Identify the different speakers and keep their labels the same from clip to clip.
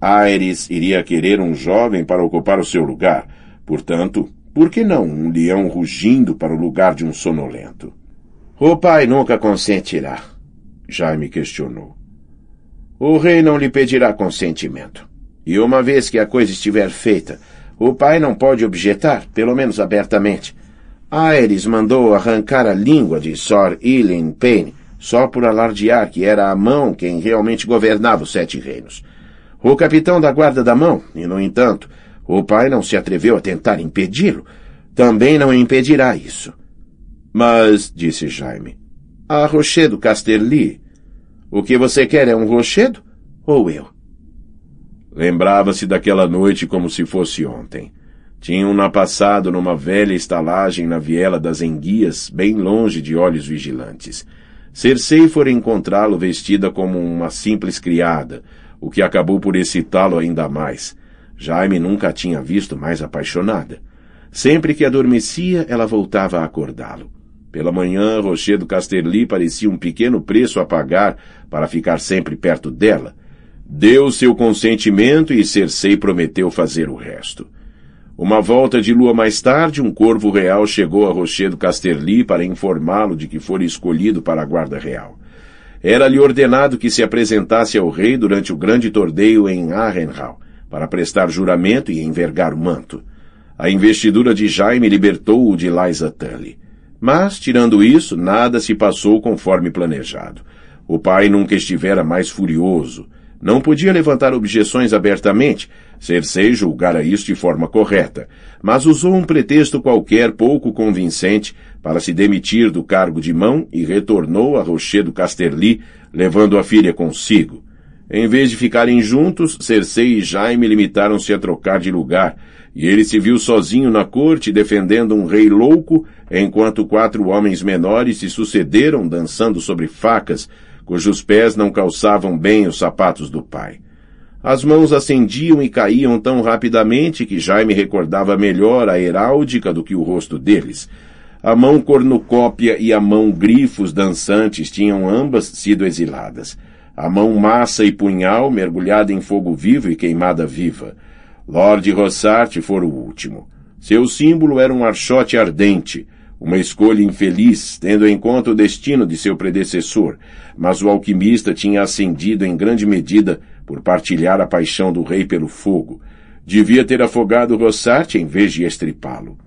Speaker 1: Aires iria querer um jovem para ocupar o seu lugar. Portanto, por que não um leão rugindo para o lugar de um sonolento? O pai nunca consentirá, Jaime questionou. O rei não lhe pedirá consentimento. E uma vez que a coisa estiver feita, o pai não pode objetar, pelo menos abertamente. Aires mandou arrancar a língua de Sor Ilin Payne só por alardear que era a mão quem realmente governava os sete reinos o capitão da guarda da mão, e, no entanto, o pai não se atreveu a tentar impedi-lo. Também não impedirá isso. Mas, disse Jaime, há rochedo Casterli. O que você quer é um rochedo ou eu? Lembrava-se daquela noite como se fosse ontem. Tinham-na passado numa velha estalagem na viela das enguias, bem longe de olhos vigilantes. Cercei fora encontrá-lo vestida como uma simples criada, o que acabou por excitá-lo ainda mais. Jaime nunca a tinha visto mais apaixonada. Sempre que adormecia, ela voltava a acordá-lo. Pela manhã, Rochedo Casterli parecia um pequeno preço a pagar para ficar sempre perto dela. Deu seu consentimento e Cersei prometeu fazer o resto. Uma volta de lua mais tarde, um corvo real chegou a Rochedo Casterli para informá-lo de que fora escolhido para a guarda real era-lhe ordenado que se apresentasse ao rei durante o grande torneio em Arrenhal, para prestar juramento e envergar o manto. A investidura de Jaime libertou-o de Liza Tully. Mas, tirando isso, nada se passou conforme planejado. O pai nunca estivera mais furioso. Não podia levantar objeções abertamente. Cersei julgara isso de forma correta, mas usou um pretexto qualquer pouco convincente para se demitir do cargo de mão e retornou a Rochedo Casterli, levando a filha consigo. Em vez de ficarem juntos, Cersei e Jaime limitaram-se a trocar de lugar, e ele se viu sozinho na corte defendendo um rei louco, enquanto quatro homens menores se sucederam dançando sobre facas, cujos pés não calçavam bem os sapatos do pai. As mãos acendiam e caíam tão rapidamente que Jaime recordava melhor a heráldica do que o rosto deles, a mão cornucópia e a mão grifos dançantes tinham ambas sido exiladas. A mão massa e punhal mergulhada em fogo vivo e queimada viva. Lord Rossart fora o último. Seu símbolo era um archote ardente, uma escolha infeliz, tendo em conta o destino de seu predecessor, mas o alquimista tinha ascendido em grande medida por partilhar a paixão do rei pelo fogo. Devia ter afogado Rossart em vez de estripá-lo.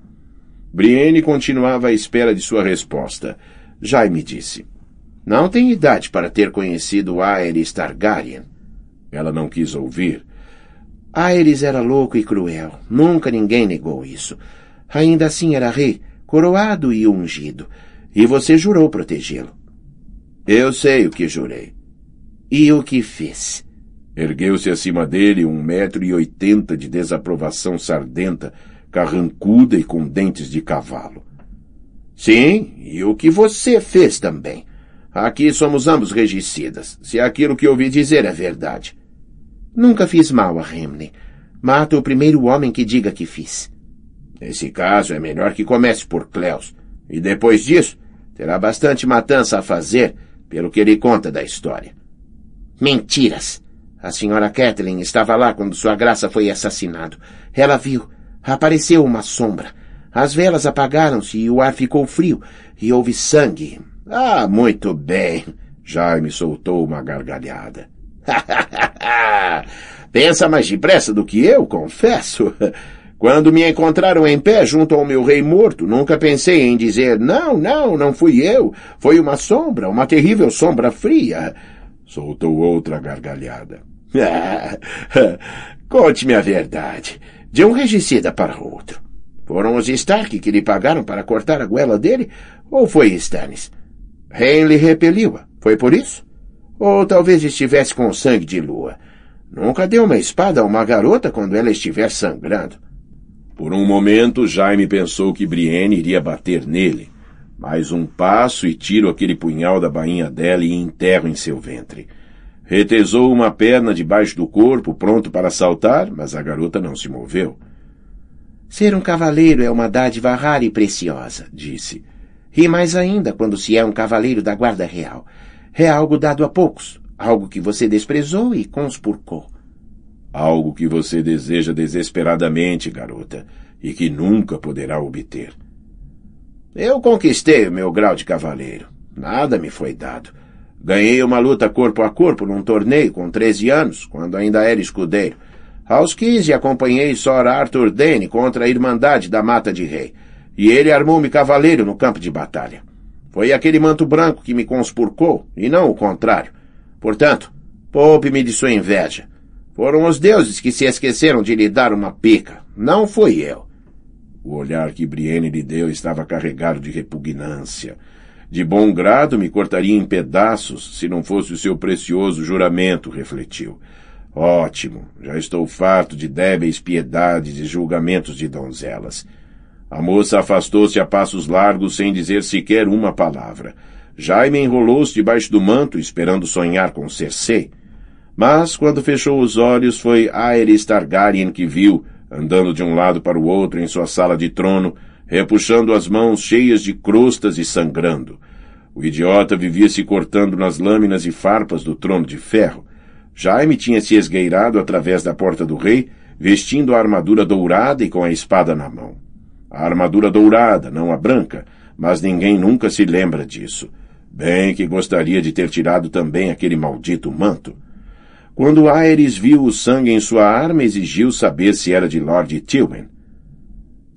Speaker 1: Brienne continuava à espera de sua resposta. Jaime disse: Não tem idade para ter conhecido Aerys Targaryen. Ela não quis ouvir. Aerys era louco e cruel. Nunca ninguém negou isso. Ainda assim era rei, coroado e ungido. E você jurou protegê-lo. Eu sei o que jurei. E o que fez? Ergueu-se acima dele um metro e oitenta de desaprovação sardenta, carrancuda e com dentes de cavalo. Sim, e o que você fez também. Aqui somos ambos regicidas, se aquilo que ouvi dizer é verdade. Nunca fiz mal a Remley. Mata o primeiro homem que diga que fiz. Nesse caso, é melhor que comece por Cleus. E depois disso, terá bastante matança a fazer, pelo que ele conta da história. Mentiras! A senhora Kathleen estava lá quando sua graça foi assassinado. Ela viu. Apareceu uma sombra. As velas apagaram-se e o ar ficou frio, e houve sangue. Ah, muito bem. Jaime soltou uma gargalhada. Pensa mais depressa do que eu, confesso. Quando me encontraram em pé junto ao meu rei morto, nunca pensei em dizer não, não, não fui eu. Foi uma sombra, uma terrível sombra fria. Soltou outra gargalhada. Ah, conte-me a verdade de um regicida para outro. Foram os Stark que lhe pagaram para cortar a goela dele, ou foi Stannis? Renly repeliu-a. Foi por isso? Ou talvez estivesse com sangue de lua. Nunca deu uma espada a uma garota quando ela estiver sangrando. Por um momento, Jaime pensou que Brienne iria bater nele. mais um passo e tiro aquele punhal da bainha dela e enterro em seu ventre. Retesou uma perna debaixo do corpo, pronto para saltar, mas a garota não se moveu. Ser um cavaleiro é uma dádiva rara e preciosa, disse. E mais ainda quando se é um cavaleiro da guarda real. É algo dado a poucos, algo que você desprezou e conspurcou. Algo que você deseja desesperadamente, garota, e que nunca poderá obter. Eu conquistei o meu grau de cavaleiro. Nada me foi dado. Ganhei uma luta corpo a corpo num torneio com 13 anos, quando ainda era escudeiro. Aos 15 acompanhei Sor Arthur Dane contra a Irmandade da Mata de Rei, e ele armou-me cavaleiro no campo de batalha. Foi aquele manto branco que me conspurcou, e não o contrário. Portanto, poupe-me de sua inveja. Foram os deuses que se esqueceram de lhe dar uma pica, não fui eu. O olhar que Brienne lhe deu estava carregado de repugnância. De bom grado me cortaria em pedaços se não fosse o seu precioso juramento, refletiu. Ótimo, já estou farto de débeis piedades e julgamentos de donzelas. A moça afastou-se a passos largos sem dizer sequer uma palavra. Jaime enrolou-se debaixo do manto, esperando sonhar com Cersei. Mas, quando fechou os olhos, foi Aerys Targaryen que viu, andando de um lado para o outro em sua sala de trono, repuxando as mãos cheias de crostas e sangrando. O idiota vivia se cortando nas lâminas e farpas do trono de ferro. Jaime tinha se esgueirado através da porta do rei, vestindo a armadura dourada e com a espada na mão. A armadura dourada, não a branca, mas ninguém nunca se lembra disso. Bem que gostaria de ter tirado também aquele maldito manto. Quando Ares viu o sangue em sua arma, exigiu saber se era de Lord Tilwen.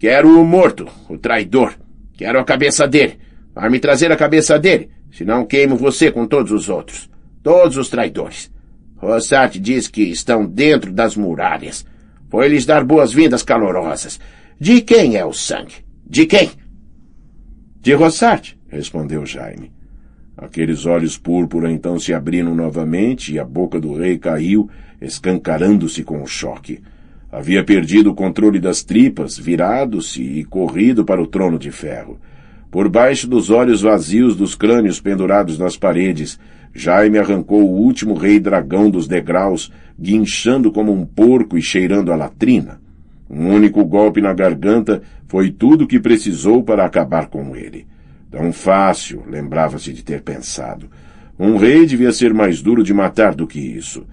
Speaker 1: Quero o morto, o traidor. Quero a cabeça dele. Vai me trazer a cabeça dele, senão queimo você com todos os outros. Todos os traidores. Rossart diz que estão dentro das muralhas. Foi lhes dar boas-vindas calorosas. De quem é o sangue? De quem? De Rossart, respondeu Jaime. Aqueles olhos púrpura então se abriram novamente e a boca do rei caiu, escancarando-se com o choque. Havia perdido o controle das tripas, virado-se e corrido para o trono de ferro. Por baixo dos olhos vazios dos crânios pendurados nas paredes, Jaime arrancou o último rei dragão dos degraus, guinchando como um porco e cheirando a latrina. Um único golpe na garganta foi tudo o que precisou para acabar com ele. Tão fácil, lembrava-se de ter pensado. Um rei devia ser mais duro de matar do que isso.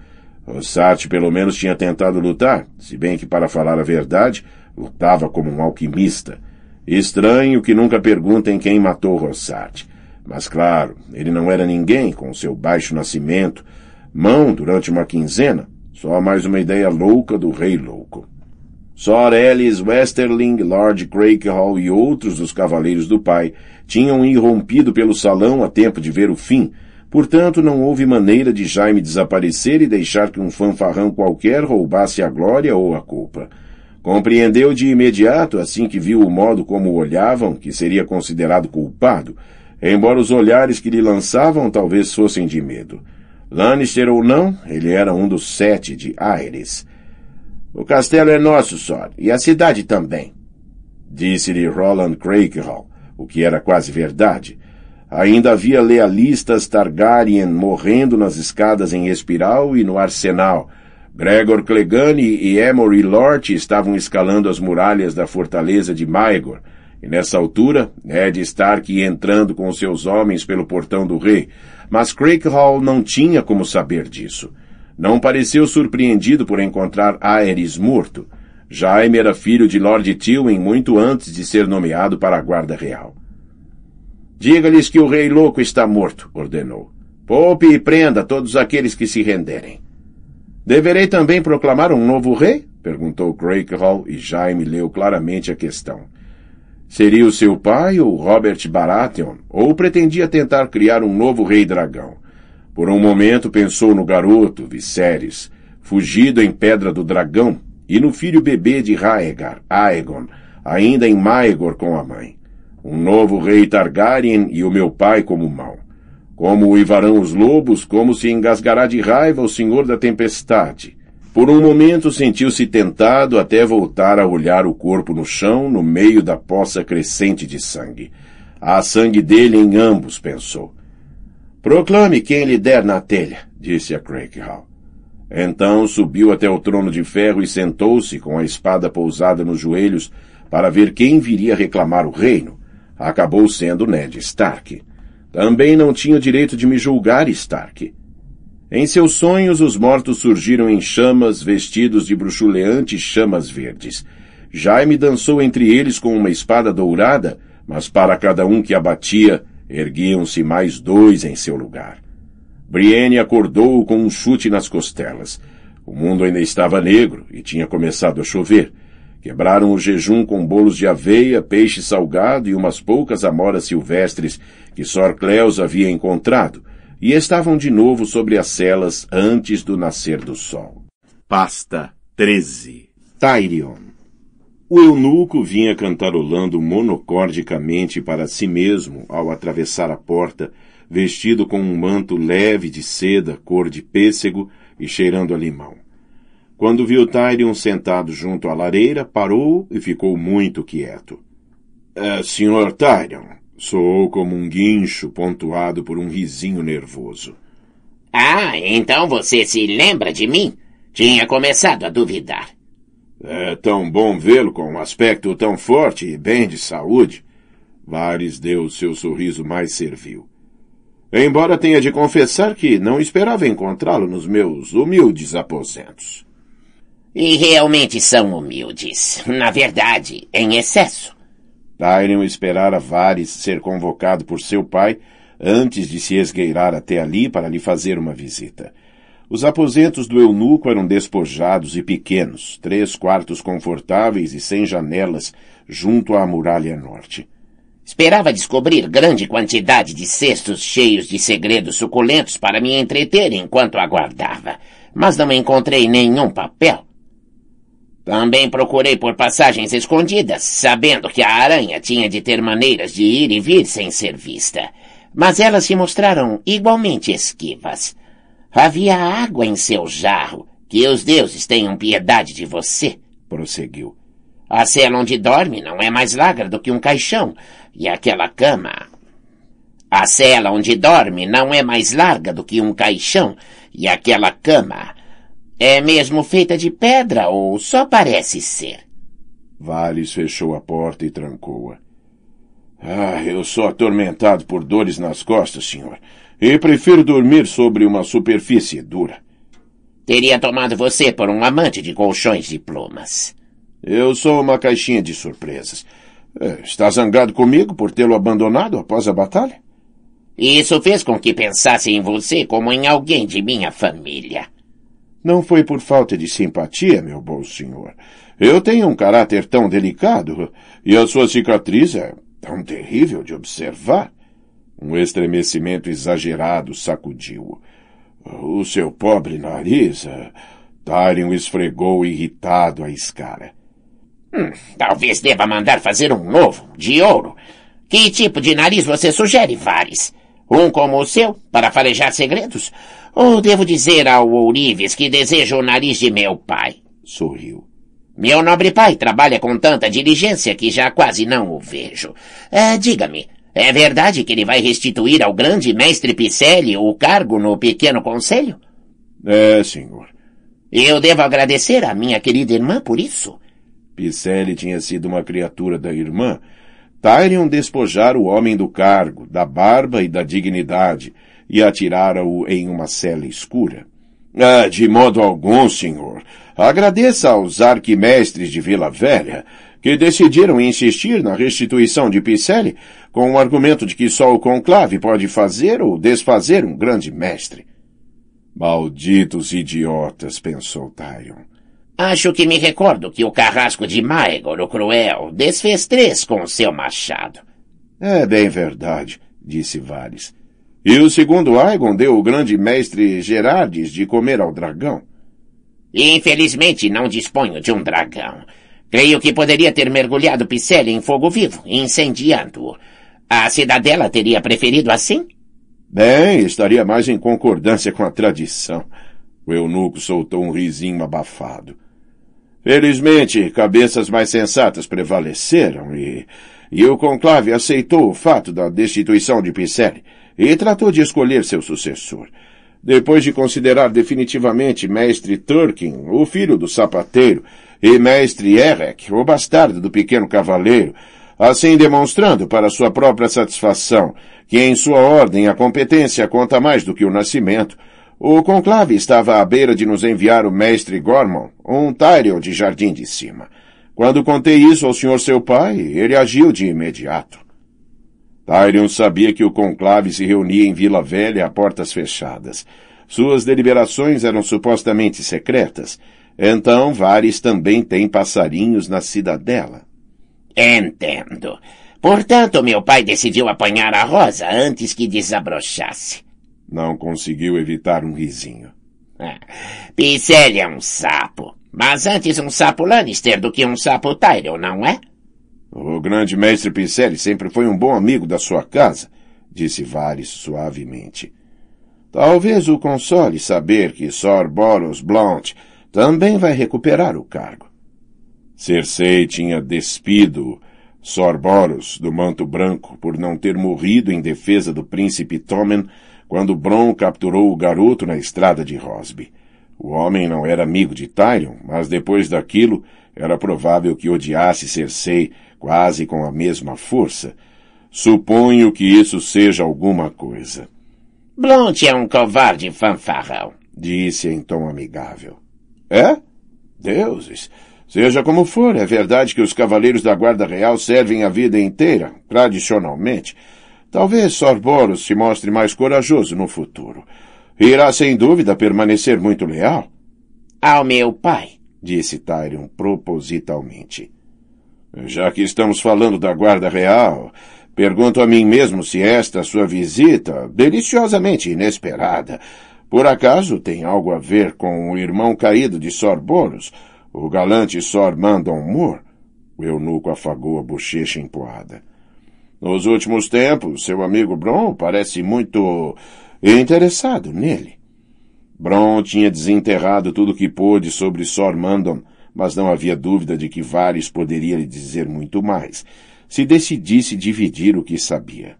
Speaker 1: Ronsard pelo menos tinha tentado lutar, se bem que, para falar a verdade, lutava como um alquimista. Estranho que nunca perguntem quem matou Rossart. Mas claro, ele não era ninguém com seu baixo nascimento, mão durante uma quinzena, só mais uma ideia louca do rei louco. Só Ellis, Westerling, Lord Crakehall e outros dos cavaleiros do pai tinham irrompido pelo salão a tempo de ver o fim, Portanto, não houve maneira de Jaime desaparecer e deixar que um fanfarrão qualquer roubasse a glória ou a culpa. Compreendeu de imediato, assim que viu o modo como olhavam, que seria considerado culpado, embora os olhares que lhe lançavam talvez fossem de medo. Lannister ou não, ele era um dos sete de Aires. O castelo é nosso, Sor, e a cidade também, disse-lhe Roland Crakehall, o que era quase verdade, Ainda havia lealistas Targaryen morrendo nas escadas em espiral e no arsenal. Gregor Clegane e Emory Lort estavam escalando as muralhas da fortaleza de Maegor, e nessa altura, Ned Stark ia entrando com seus homens pelo portão do rei, mas Crakehall não tinha como saber disso. Não pareceu surpreendido por encontrar Aerys morto. Jaime era filho de Lord Tywin muito antes de ser nomeado para a guarda real. Diga-lhes que o rei louco está morto, ordenou. Poupe e prenda todos aqueles que se renderem. Deverei também proclamar um novo rei? perguntou Hall e Jaime leu claramente a questão. Seria o seu pai, o Robert Baratheon, ou pretendia tentar criar um novo rei dragão? Por um momento pensou no garoto, Viserys, fugido em Pedra do Dragão, e no filho bebê de Raegar, Aegon, ainda em Maegor com a mãe um novo rei Targaryen e o meu pai como mal. Como uivarão os lobos, como se engasgará de raiva o senhor da tempestade. Por um momento sentiu-se tentado até voltar a olhar o corpo no chão, no meio da poça crescente de sangue. Há sangue dele em ambos, pensou. Proclame quem lhe der na telha, disse a Craighall. Então subiu até o trono de ferro e sentou-se com a espada pousada nos joelhos para ver quem viria reclamar o reino acabou sendo Ned Stark. Também não tinha o direito de me julgar Stark. Em seus sonhos, os mortos surgiram em chamas, vestidos de bruxuleantes chamas verdes. Jaime dançou entre eles com uma espada dourada, mas para cada um que abatia, erguiam-se mais dois em seu lugar. Brienne acordou com um chute nas costelas. O mundo ainda estava negro e tinha começado a chover. Quebraram o jejum com bolos de aveia, peixe salgado e umas poucas amoras silvestres que Sor Cleus havia encontrado, e estavam de novo sobre as celas antes do nascer do sol. Pasta 13 Tyrion O eunuco vinha cantarolando monocordicamente para si mesmo ao atravessar a porta, vestido com um manto leve de seda cor de pêssego e cheirando a limão. Quando viu Tyrion sentado junto à lareira, parou e ficou muito quieto. Ah, senhor Tyrion, soou como um guincho pontuado por um risinho nervoso.
Speaker 2: Ah, então você se lembra de mim? Tinha começado a duvidar. É tão bom vê-lo com um
Speaker 1: aspecto tão forte e bem de saúde. Vares deu seu sorriso mais servil. Embora tenha de confessar que não esperava encontrá-lo nos meus humildes aposentos.
Speaker 2: E realmente são humildes. Na verdade, em excesso.
Speaker 1: Tyrion esperara Varys ser convocado por seu pai antes de se esgueirar até ali para lhe fazer uma visita. Os aposentos do eunuco eram despojados e pequenos, três quartos confortáveis e sem janelas,
Speaker 2: junto à muralha norte. Esperava descobrir grande quantidade de cestos cheios de segredos suculentos para me entreter enquanto aguardava, mas não encontrei nenhum papel também procurei por passagens escondidas, sabendo que a aranha tinha de ter maneiras de ir e vir sem ser vista. Mas elas se mostraram igualmente esquivas. Havia água em seu jarro. Que os deuses tenham piedade de você, prosseguiu. A cela onde dorme não é mais larga do que um caixão, e aquela cama. A cela onde dorme não é mais larga do que um caixão, e aquela cama é mesmo feita de pedra ou só parece ser? Vales
Speaker 1: fechou a porta e trancou-a. Ah, eu sou atormentado por dores nas costas, senhor, e prefiro dormir sobre uma superfície dura. Teria tomado você por um amante de colchões de plumas. Eu sou uma caixinha
Speaker 2: de surpresas. É, está zangado comigo por tê-lo abandonado após a batalha? Isso fez com que pensasse em você como em alguém de minha família.
Speaker 1: Não foi por falta de simpatia, meu bom senhor. Eu tenho um caráter tão delicado, e a sua cicatriz é tão terrível de observar. Um estremecimento exagerado sacudiu. O O seu pobre nariz. Tyrion esfregou irritado a escara.
Speaker 2: Hum, talvez deva mandar fazer um novo, de ouro. Que tipo de nariz você sugere, Vares? um como o seu, para farejar segredos? Ou devo dizer ao Ourives que desejo o nariz de meu pai? Sorriu. Meu nobre pai trabalha com tanta diligência que já quase não o vejo. É, Diga-me, é verdade que ele vai restituir ao grande mestre Picelli o cargo no pequeno conselho? É, senhor. Eu devo agradecer à minha querida irmã por isso? Picelli tinha sido
Speaker 1: uma criatura da irmã, Tyrion despojara o homem do cargo, da barba e da dignidade, e atirara-o em uma cela escura. Ah, de modo algum, senhor. Agradeça aos arquimestres de Vila Velha, que decidiram insistir na restituição de Picelli com o argumento de que só o conclave pode fazer ou desfazer um grande mestre. Malditos idiotas,
Speaker 2: pensou Tyrion. Acho que me recordo que o carrasco de Maegor, o cruel, desfez três com seu machado.
Speaker 1: É bem verdade, disse Vares. E o segundo Aegon deu o grande mestre Gerardes de comer ao dragão.
Speaker 2: Infelizmente não disponho de um dragão. Creio que poderia ter mergulhado Picelli em fogo vivo, incendiando-o. A cidadela teria preferido assim? Bem, estaria mais em concordância com a tradição. O eunuco
Speaker 1: soltou um risinho abafado. Felizmente, cabeças mais sensatas prevaleceram e, e o conclave aceitou o fato da destituição de Picelli e tratou de escolher seu sucessor. Depois de considerar definitivamente mestre Turkin, o filho do sapateiro, e mestre Erek, o bastardo do pequeno cavaleiro, assim demonstrando para sua própria satisfação que em sua ordem a competência conta mais do que o nascimento, o conclave estava à beira de nos enviar o mestre Gormon, um Tyrell de Jardim de Cima. Quando contei isso ao senhor seu pai, ele agiu de imediato. Tyrion sabia que o conclave se reunia em Vila Velha a portas fechadas. Suas deliberações eram supostamente secretas. Então Varys também tem passarinhos na cidadela.
Speaker 2: Entendo. Portanto, meu pai decidiu apanhar a rosa antes que desabrochasse. Não conseguiu evitar um risinho. Ah, Picelli é um sapo. Mas antes um sapo Lannister do que um sapo Tyrell, não é?
Speaker 1: O grande mestre Picelli sempre foi um bom amigo da sua casa, disse Vary suavemente. Talvez o console saber que Sor Boros Blount também vai recuperar o cargo. Cersei tinha despido Sor Boros do manto branco por não ter morrido em defesa do príncipe Tommen quando Bron capturou o garoto na estrada de Rosby. O homem não era amigo de Tyrion, mas depois daquilo era provável que odiasse Cersei quase com a mesma força. Suponho que isso seja alguma coisa. Blunt é um covarde fanfarrão, disse em tom amigável. É? Deuses! Seja como for, é verdade que os cavaleiros da Guarda Real servem a vida inteira, tradicionalmente. Talvez Boros se mostre mais corajoso no futuro. Irá sem dúvida permanecer muito leal. Ao meu pai, disse Tyrion propositalmente. Já que estamos falando da Guarda Real, pergunto a mim mesmo se esta sua visita, deliciosamente inesperada, por acaso tem algo a ver com o irmão caído de Boros, o galante Sor Mandon Moore? O eunuco afagou a bochecha empoada. Nos últimos tempos, seu amigo Bron parece muito interessado nele. Bron tinha desenterrado tudo o que pôde sobre Sor Mandon, mas não havia dúvida de que Vares poderia lhe dizer muito mais, se decidisse dividir o que sabia.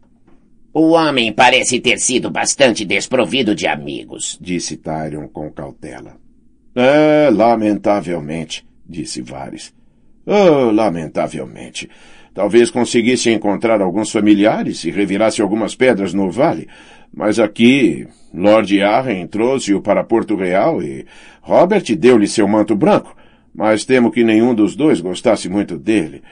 Speaker 2: O homem parece ter sido bastante desprovido de amigos,
Speaker 1: disse Tyrion com cautela. É, lamentavelmente, disse Vares. Oh, lamentavelmente. Talvez conseguisse encontrar alguns familiares e revirasse algumas pedras no vale, mas aqui Lord Arryn trouxe-o para Porto Real e Robert deu-lhe seu manto branco, mas temo que nenhum dos dois gostasse muito dele.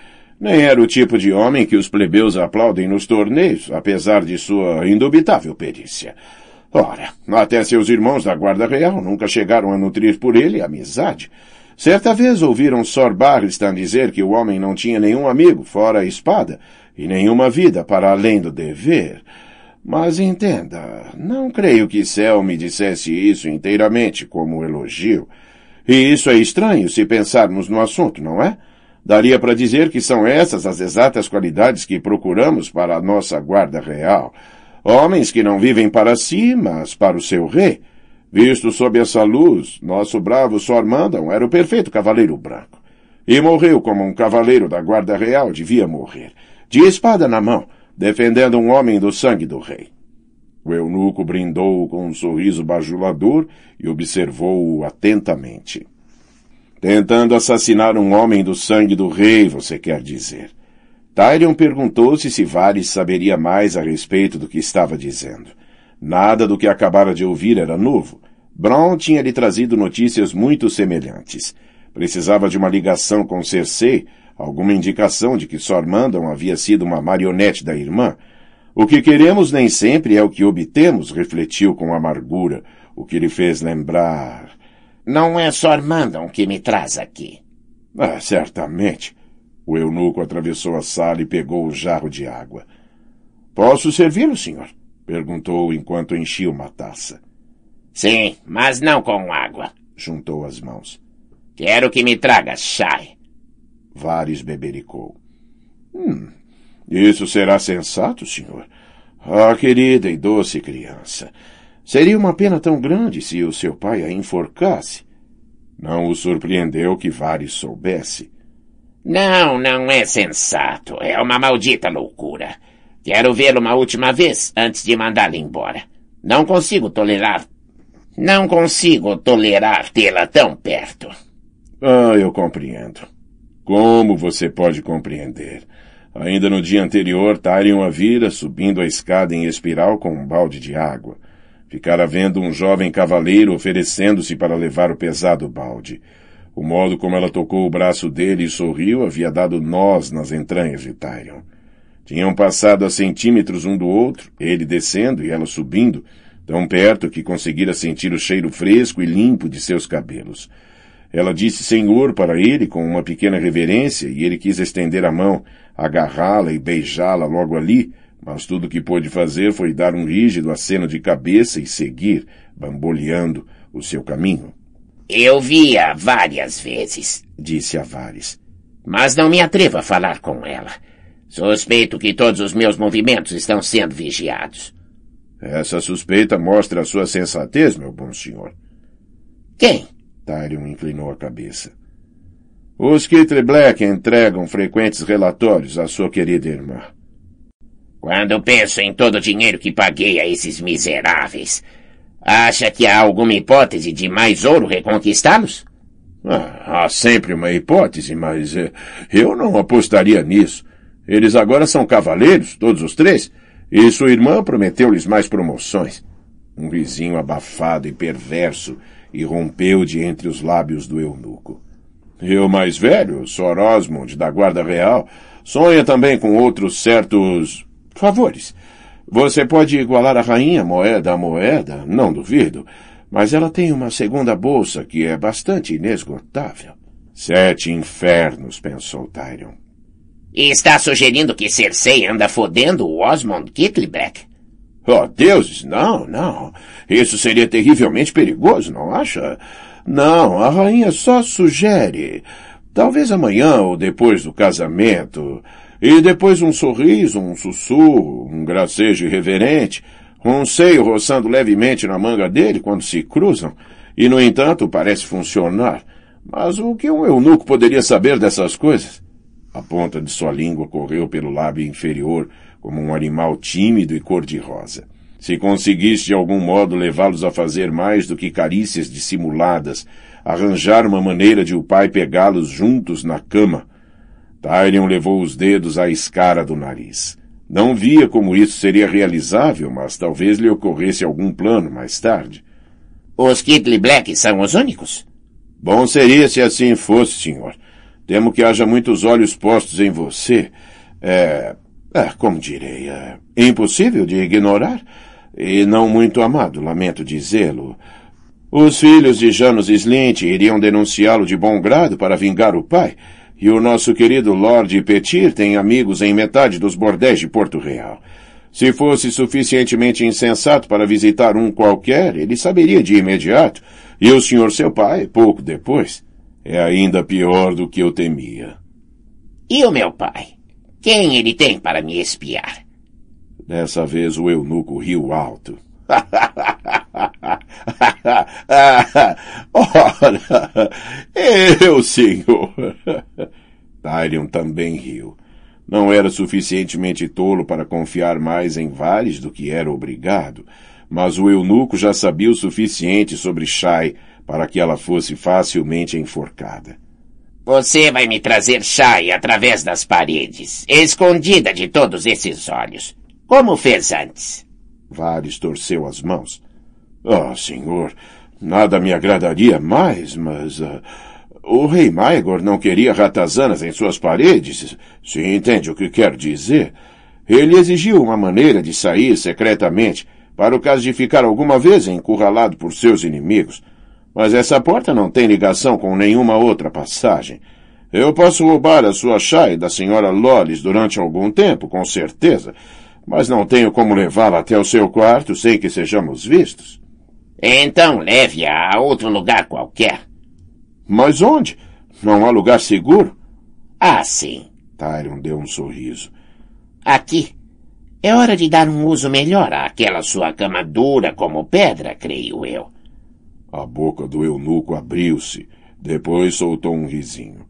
Speaker 1: Nem era o tipo de homem que os plebeus aplaudem nos torneios, apesar de sua indubitável perícia. Ora, até seus irmãos da Guarda Real nunca chegaram a nutrir por ele amizade. Certa vez ouviram Sor Barristan dizer que o homem não tinha nenhum amigo fora a espada e nenhuma vida para além do dever. Mas entenda, não creio que me dissesse isso inteiramente como elogio. E isso é estranho se pensarmos no assunto, não é? Daria para dizer que são essas as exatas qualidades que procuramos para a nossa guarda real. Homens que não vivem para si, mas para o seu rei. Visto sob essa luz, nosso bravo Sormandon era o perfeito cavaleiro branco. E morreu como um cavaleiro da guarda real devia morrer, de espada na mão, defendendo um homem do sangue do rei. O eunuco brindou-o com um sorriso bajulador e observou-o atentamente. Tentando assassinar um homem do sangue do rei, você quer dizer? Tyrion perguntou-se se Varys saberia mais a respeito do que estava dizendo. Nada do que acabara de ouvir era novo. Brown tinha lhe trazido notícias muito semelhantes. Precisava de uma ligação com Cersei, alguma indicação de que Sormandon havia sido uma marionete da irmã. O que queremos nem sempre é o que obtemos, refletiu com amargura, o que lhe fez lembrar.
Speaker 2: Não é Sormandon que me traz aqui.
Speaker 1: Ah, certamente. O eunuco atravessou a sala e pegou o jarro de água. Posso servir o senhor? Perguntou enquanto enchia uma taça.
Speaker 2: Sim, mas não com água.
Speaker 1: Juntou as mãos. Quero que me traga chá. Vares bebericou. Hum, isso será sensato, senhor. Ah, querida e doce criança, seria uma pena tão grande se o seu pai a enforcasse. Não o surpreendeu que Vares soubesse.
Speaker 2: Não, não é sensato. É uma maldita loucura. Quero vê-lo uma última vez antes de mandá-lo embora. Não consigo tolerar. Não consigo tolerar tê-la tão perto.
Speaker 1: Ah, eu compreendo. Como você pode compreender? Ainda no dia anterior, Tyrion a vira subindo a escada em espiral com um balde de água. Ficara vendo um jovem cavaleiro oferecendo-se para levar o pesado balde. O modo como ela tocou o braço dele e sorriu havia dado nós nas entranhas de Tyrion. Tinham passado a centímetros um do outro, ele descendo e ela subindo, tão perto que conseguira sentir o cheiro fresco e limpo de seus cabelos. Ela disse Senhor para ele com uma pequena reverência e ele quis estender a mão, agarrá-la e beijá-la logo ali, mas tudo o que pôde fazer foi dar um rígido aceno de cabeça e seguir, bamboleando, o seu caminho.
Speaker 2: Eu vi-a várias vezes,
Speaker 1: disse Avares,
Speaker 2: mas não me atrevo a falar com ela. Suspeito que todos os meus movimentos estão sendo vigiados.
Speaker 1: Essa suspeita mostra a sua sensatez, meu bom senhor. Quem? Tyrion inclinou a cabeça. Os Kittle Black entregam frequentes relatórios à sua querida irmã.
Speaker 2: Quando penso em todo o dinheiro que paguei a esses miseráveis, acha que há alguma hipótese de mais ouro reconquistá-los? Ah, há sempre uma hipótese, mas eh, eu não apostaria
Speaker 1: nisso. Eles agora são cavaleiros, todos os três, e sua irmã prometeu-lhes mais promoções. Um vizinho abafado e perverso irrompeu de entre os lábios do eunuco. E o mais velho, Sr. Osmond, da Guarda Real, sonha também com outros certos favores. Você pode igualar a rainha moeda a moeda, não duvido, mas ela tem uma segunda bolsa que é bastante inesgotável. Sete infernos, pensou Tyrion.
Speaker 2: E está sugerindo que Cersei anda fodendo o Osmond Kittleback? Oh, deuses, não, não. Isso seria terrivelmente perigoso, não acha?
Speaker 1: Não, a rainha só sugere. Talvez amanhã ou depois do casamento. E depois um sorriso, um sussurro, um gracejo irreverente, um seio roçando levemente na manga dele quando se cruzam. E, no entanto, parece funcionar. Mas o que um eunuco poderia saber dessas coisas? A ponta de sua língua correu pelo lábio inferior como um animal tímido e cor-de-rosa. Se conseguiste de algum modo levá-los a fazer mais do que carícias dissimuladas, arranjar uma maneira de o pai pegá-los juntos na cama. Tyrion levou os dedos à escara do nariz. Não via como isso seria realizável, mas talvez lhe ocorresse algum plano mais tarde. Os Kidley Black são os únicos? Bom seria se assim fosse, senhor. Temo que haja muitos olhos postos em você. É. é como direi? É impossível de ignorar. E não muito amado, lamento dizê-lo. Os filhos de Janus Slint iriam denunciá-lo de bom grado para vingar o pai, e o nosso querido Lord Petir tem amigos em metade dos bordéis de Porto Real. Se fosse suficientemente insensato para visitar um qualquer, ele saberia de imediato, e o senhor seu pai, pouco depois. É ainda pior do que eu temia.
Speaker 2: E o meu pai? Quem ele tem para me espiar?
Speaker 1: Dessa vez o eunuco riu alto. Ora, eu, senhor. Tyrion também riu. Não era suficientemente tolo para confiar mais em Vares do que era obrigado, mas o eunuco já sabia o suficiente sobre Shai para que ela fosse facilmente enforcada.
Speaker 2: Você vai me trazer Shai através das paredes, escondida de todos esses olhos, como fez antes.
Speaker 1: Vares torceu as mãos. Ah, oh, senhor, nada me agradaria mais, mas... Uh, o rei Maegor não queria ratazanas em suas paredes, se entende o que quer dizer. Ele exigiu uma maneira de sair secretamente, para o caso de ficar alguma vez encurralado por seus inimigos. Mas essa porta não tem ligação com nenhuma outra passagem. Eu posso roubar a sua chai da senhora Lolles durante algum tempo, com certeza, mas não tenho como levá-la até o seu quarto sem que sejamos vistos. Então leve-a a outro lugar qualquer. Mas onde? Não há lugar seguro? Ah, sim. Tyron
Speaker 2: deu um sorriso. Aqui. É hora de dar um uso melhor àquela sua cama dura como pedra, creio eu. A boca do eunuco
Speaker 1: abriu-se, depois soltou um risinho.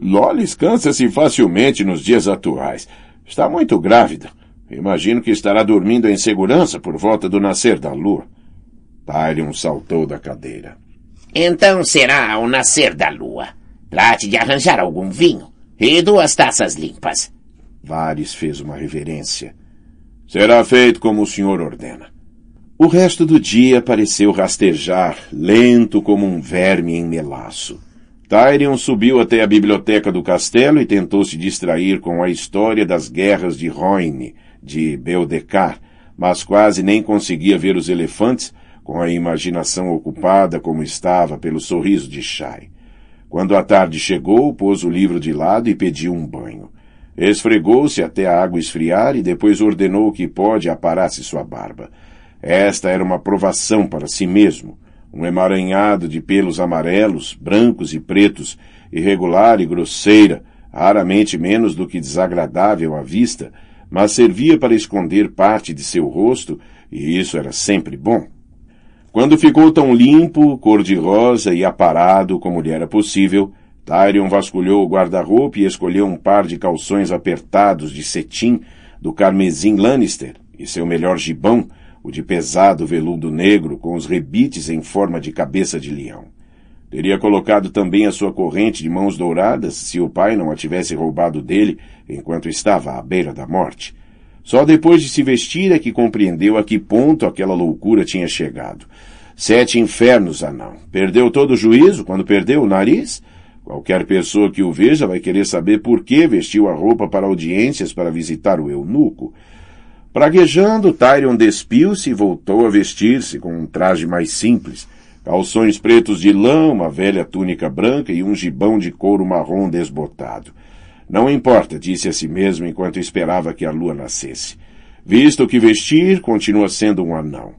Speaker 1: Lolis cansa-se facilmente nos dias atuais. Está muito grávida. Imagino que estará dormindo em segurança por volta do nascer da lua. Tyrion saltou da cadeira.
Speaker 2: Então será ao nascer da lua. Trate de arranjar algum vinho e duas taças limpas.
Speaker 1: Vares fez uma reverência. Será feito como o senhor ordena. O resto do dia pareceu rastejar, lento como um verme em melaço. Tyrion subiu até a biblioteca do castelo e tentou se distrair com a história das guerras de Roine, de Beldecar, mas quase nem conseguia ver os elefantes, com a imaginação ocupada como estava pelo sorriso de Shai. Quando a tarde chegou, pôs o livro de lado e pediu um banho. Esfregou-se até a água esfriar e depois ordenou que pode aparasse sua barba. Esta era uma provação para si mesmo, um emaranhado de pelos amarelos, brancos e pretos, irregular e grosseira, raramente menos do que desagradável à vista, mas servia para esconder parte de seu rosto, e isso era sempre bom. Quando ficou tão limpo, cor-de-rosa e aparado como lhe era possível, Tyrion vasculhou o guarda-roupa e escolheu um par de calções apertados de cetim do Carmesim Lannister e seu melhor gibão, o de pesado veludo negro com os rebites em forma de cabeça de leão. Teria colocado também a sua corrente de mãos douradas se o pai não a tivesse roubado dele enquanto estava à beira da morte. Só depois de se vestir é que compreendeu a que ponto aquela loucura tinha chegado. Sete infernos, anão. Perdeu todo o juízo quando perdeu o nariz? Qualquer pessoa que o veja vai querer saber por que vestiu a roupa para audiências para visitar o eunuco. Praguejando, Tyrion despiu-se e voltou a vestir-se com um traje mais simples, calções pretos de lã, uma velha túnica branca e um gibão de couro marrom desbotado. Não importa, disse a si mesmo enquanto esperava que a lua nascesse. Visto que vestir, continua sendo um anão.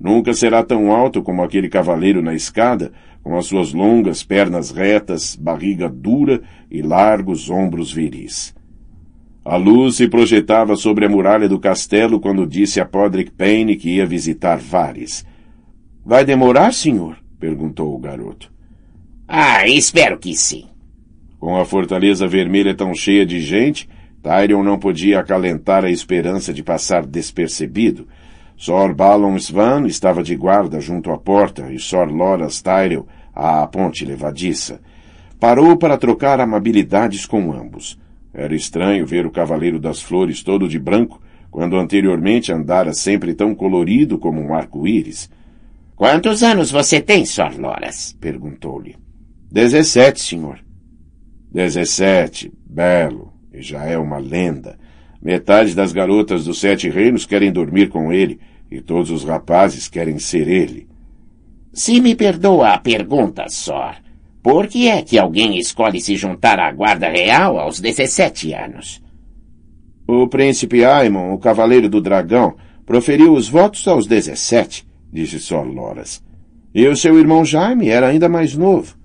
Speaker 1: Nunca será tão alto como aquele cavaleiro na escada, com as suas longas pernas retas, barriga dura e largos ombros viris. A luz se projetava sobre a muralha do castelo quando disse a Podrick Payne que ia visitar Vares. Vai demorar, senhor? perguntou o garoto. Ah, espero que sim. Com a fortaleza vermelha tão cheia de gente, Tyrion não podia acalentar a esperança de passar despercebido. Sor Balon Svan estava de guarda junto à porta e Sor Loras Tyrion à ponte levadiça. Parou para trocar amabilidades com ambos. Era estranho ver o Cavaleiro das Flores todo de branco, quando anteriormente andara sempre tão colorido como um arco-íris. Quantos anos você tem, Sr. Loras? perguntou-lhe. Dezessete, senhor. Dezessete, belo, e já é uma lenda. Metade das garotas dos Sete Reinos querem dormir com
Speaker 2: ele, e todos os rapazes querem ser ele. Se me perdoa a pergunta, Sor, por que é que alguém escolhe se juntar à guarda real aos 17 anos?
Speaker 1: O príncipe Aimon, o cavaleiro do dragão, proferiu os votos aos 17, disse Sor Loras. E o seu irmão Jaime era ainda mais novo.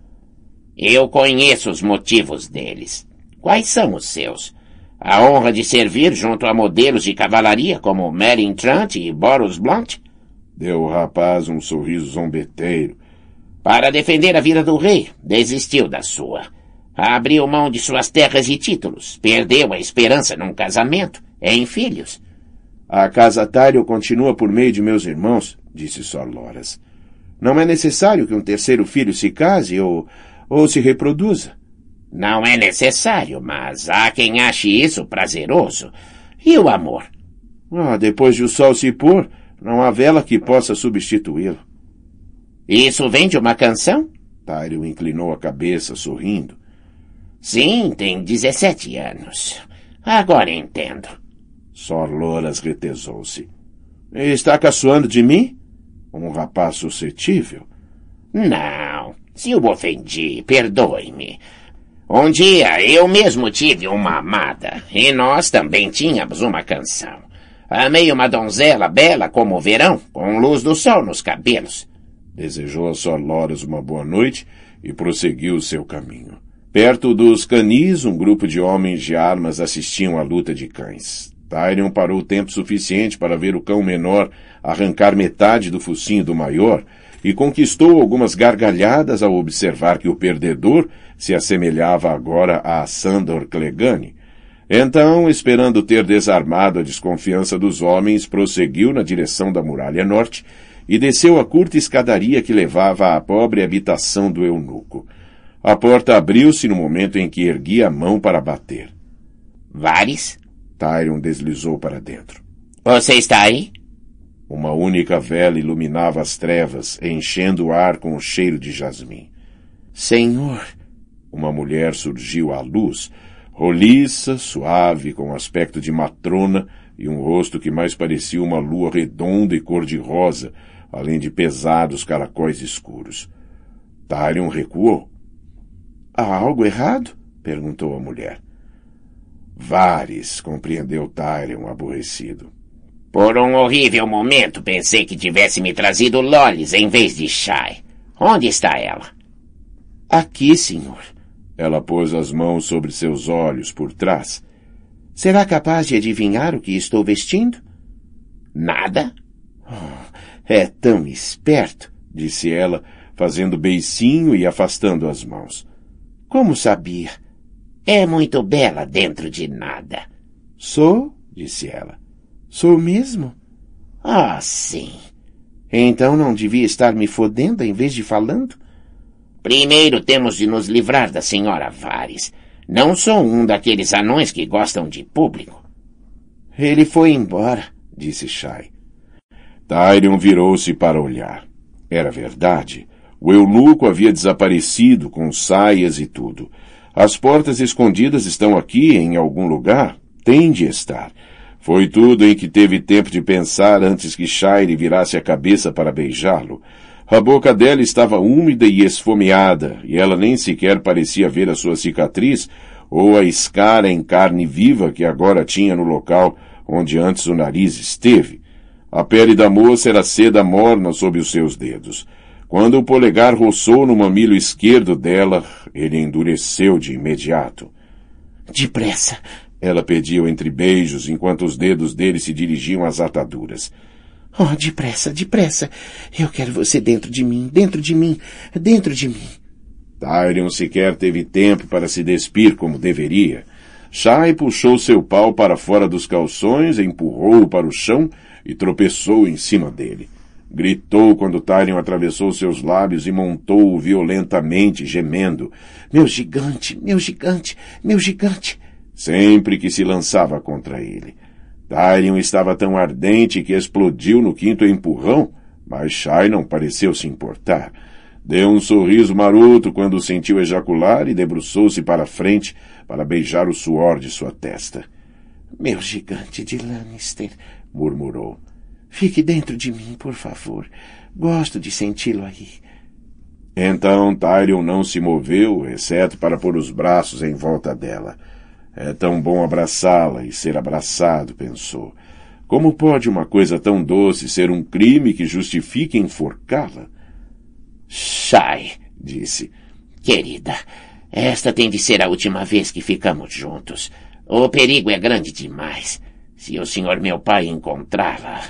Speaker 2: Eu conheço os motivos deles. Quais são os seus? A honra de servir junto a modelos de cavalaria como Merlin Trant e Boros Blunt? Deu o rapaz um sorriso zombeteiro para defender a vida do rei, desistiu da sua. Abriu mão de suas terras e títulos, perdeu a esperança num casamento, em filhos. A casa Tário continua
Speaker 1: por meio de meus irmãos, disse só Loras. Não é necessário que um terceiro filho
Speaker 2: se case ou, ou se reproduza. Não é necessário, mas há quem ache isso prazeroso. E o amor?
Speaker 1: Ah, depois de o sol se pôr, não há vela que possa substituí-lo. Isso vem de uma canção? Tyrion inclinou a cabeça, sorrindo. Sim, tem dezessete
Speaker 2: anos. Agora entendo.
Speaker 1: Sor Louras retesou-se.
Speaker 2: Está caçoando de mim? Um rapaz suscetível? Não. Se o ofendi, perdoe-me. Um dia eu mesmo tive uma amada, e nós também tínhamos uma canção. Amei uma donzela bela como o verão, com luz do sol nos cabelos.
Speaker 1: Desejou a Sonoros uma boa noite e prosseguiu seu caminho. Perto dos canis, um grupo de homens de armas assistiam à luta de cães. Tyrion parou tempo suficiente para ver o cão menor arrancar metade do focinho do maior e conquistou algumas gargalhadas ao observar que o perdedor se assemelhava agora a Sandor Clegane. Então, esperando ter desarmado a desconfiança dos homens, prosseguiu na direção da muralha norte e desceu a curta escadaria que levava à pobre habitação do eunuco. A porta abriu-se no momento em que erguia a mão para bater.
Speaker 2: Vares?
Speaker 1: Tyron deslizou para dentro. Você está aí? Uma única vela iluminava as trevas, enchendo o ar com o cheiro de jasmim. Senhor! Uma mulher surgiu à luz, roliça, suave, com aspecto de matrona e um rosto que mais parecia uma lua redonda e cor-de-rosa, além de pesados caracóis escuros. Talion recuou. Há algo errado? perguntou a mulher.
Speaker 2: Vares, compreendeu Tyrion, aborrecido. Por um horrível momento pensei que tivesse me trazido Lolis em vez de Shai. Onde está ela?
Speaker 1: Aqui, senhor. Ela pôs as mãos sobre seus olhos por trás. Será capaz de adivinhar o que estou vestindo? Nada? É tão esperto, disse ela, fazendo beicinho e afastando as mãos. Como sabia? É muito bela dentro
Speaker 2: de nada. Sou, disse ela.
Speaker 1: Sou mesmo?
Speaker 2: Ah, sim. Então não devia estar me fodendo em vez de falando? Primeiro temos de nos livrar da senhora Vares. Não sou um daqueles anões que gostam de público. Ele foi embora, disse Shai.
Speaker 1: Tyrion virou-se para olhar. Era verdade. O eunuco havia desaparecido, com saias e tudo. As portas escondidas estão aqui, em algum lugar? Tem de estar. Foi tudo em que teve tempo de pensar antes que Shire virasse a cabeça para beijá-lo. A boca dela estava úmida e esfomeada, e ela nem sequer parecia ver a sua cicatriz ou a escara em carne viva que agora tinha no local onde antes o nariz esteve. A pele da moça era seda morna sob os seus dedos. Quando o polegar roçou no mamilo esquerdo dela, ele endureceu de imediato. Depressa! Ela pediu entre beijos enquanto os dedos dele se dirigiam às ataduras.
Speaker 2: Oh, depressa, depressa! Eu quero você dentro de mim, dentro de mim, dentro de mim.
Speaker 1: Tyrion sequer teve tempo para se despir como deveria. Shai puxou seu pau para fora dos calções, empurrou-o para o chão e tropeçou em cima dele. Gritou quando Tyrion atravessou seus lábios e montou-o violentamente, gemendo. Meu gigante, meu gigante, meu gigante! Sempre que se lançava contra ele. Tyrion estava tão ardente que explodiu no quinto empurrão, mas Shai não pareceu se importar. Deu um sorriso maroto quando sentiu ejacular e debruçou-se para a frente para beijar o suor de sua testa. Meu gigante de Lannister, murmurou. Fique dentro de mim, por favor. Gosto de senti-lo aí. Então Tyrion não se moveu, exceto para pôr os braços em volta dela. É tão bom abraçá-la e ser abraçado, pensou. Como pode uma coisa tão doce
Speaker 2: ser um crime que justifique enforcá-la? Sai, disse. Querida, esta tem de ser a última vez que ficamos juntos. O perigo é grande demais. Se o senhor meu pai encontrá-la.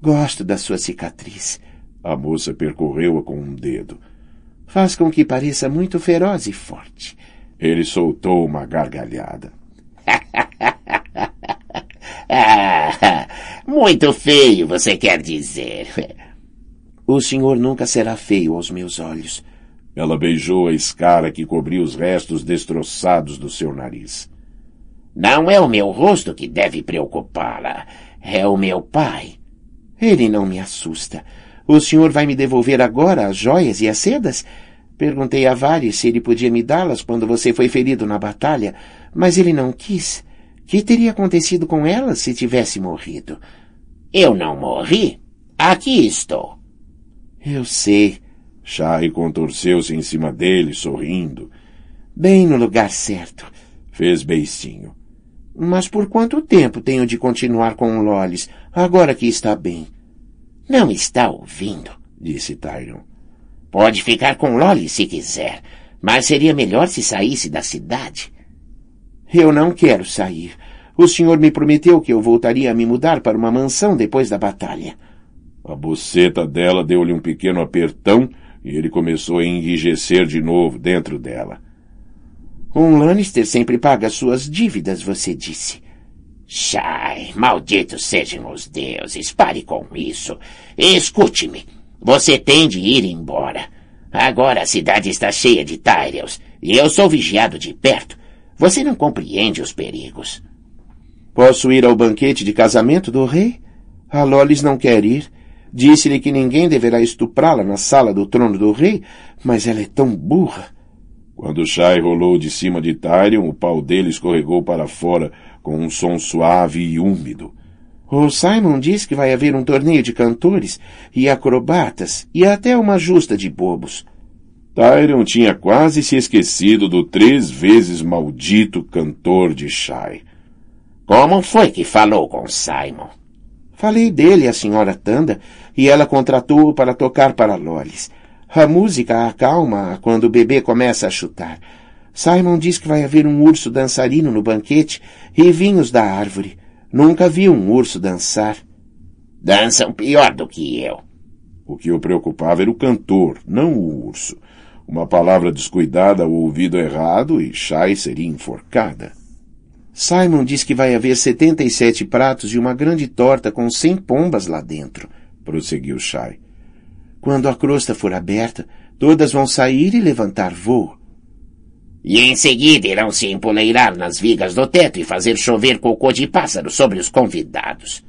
Speaker 1: Gosto da sua cicatriz. A moça percorreu-a com um dedo. Faz com que pareça muito feroz e forte. Ele soltou uma gargalhada.
Speaker 2: muito feio, você quer dizer. O senhor nunca será feio aos meus olhos.
Speaker 1: Ela beijou a escara que cobria os restos destroçados do seu nariz.
Speaker 2: Não é o meu rosto que deve preocupá-la. É o meu pai. Ele não me assusta. O senhor vai me devolver agora as joias e as sedas? Perguntei a Vale se ele podia me dá-las quando você foi ferido na batalha, mas ele não quis. Que teria acontecido com elas se tivesse morrido? Eu não morri.
Speaker 1: Aqui estou. Eu sei. Charlie contorceu-se em cima dele, sorrindo. Bem no lugar certo. Fez beicinho.
Speaker 2: Mas por quanto tempo tenho de continuar com o Lollis, agora que está bem? Não está ouvindo, disse Tyron. Pode ficar com Lollis se quiser, mas seria melhor se saísse da cidade. Eu não quero sair. O senhor me prometeu que eu voltaria a me mudar para uma mansão depois da batalha.
Speaker 1: A boceta dela deu-lhe um pequeno apertão e ele começou a enrijecer
Speaker 2: de novo dentro dela. Um Lannister sempre paga suas dívidas, você disse. Shai, malditos sejam os deuses, pare com isso. Escute-me. Você tem de ir embora. Agora a cidade está cheia de Tyrells e eu sou vigiado de perto. Você não compreende os perigos. Posso ir ao banquete de casamento do rei? A Lolis não quer
Speaker 1: ir. Disse-lhe que ninguém deverá estuprá-la na sala do trono do rei, mas ela é tão burra. Quando Shai rolou de cima de Tyrion, o pau dele escorregou para fora com um som suave e úmido. O Simon diz que vai haver um torneio de cantores e acrobatas e até uma justa de bobos. Tyrion tinha quase se esquecido do três vezes maldito cantor de Shai. Como foi que falou com Simon? Falei dele à senhora Tanda e ela contratou-o para tocar para Lolis. A música acalma quando o bebê começa a chutar. Simon diz que vai haver um urso dançarino no banquete e vinhos da árvore. Nunca vi um urso dançar. Dançam pior do que eu. O que o preocupava era o cantor, não o urso. Uma palavra descuidada ou ouvido errado e Shai seria enforcada. Simon diz que vai haver setenta e sete pratos e uma grande torta com cem pombas lá dentro, prosseguiu Shai. Quando a crosta for aberta, todas vão sair e
Speaker 2: levantar voo. E em seguida irão se empoleirar nas vigas do teto e fazer chover cocô de pássaro sobre os convidados.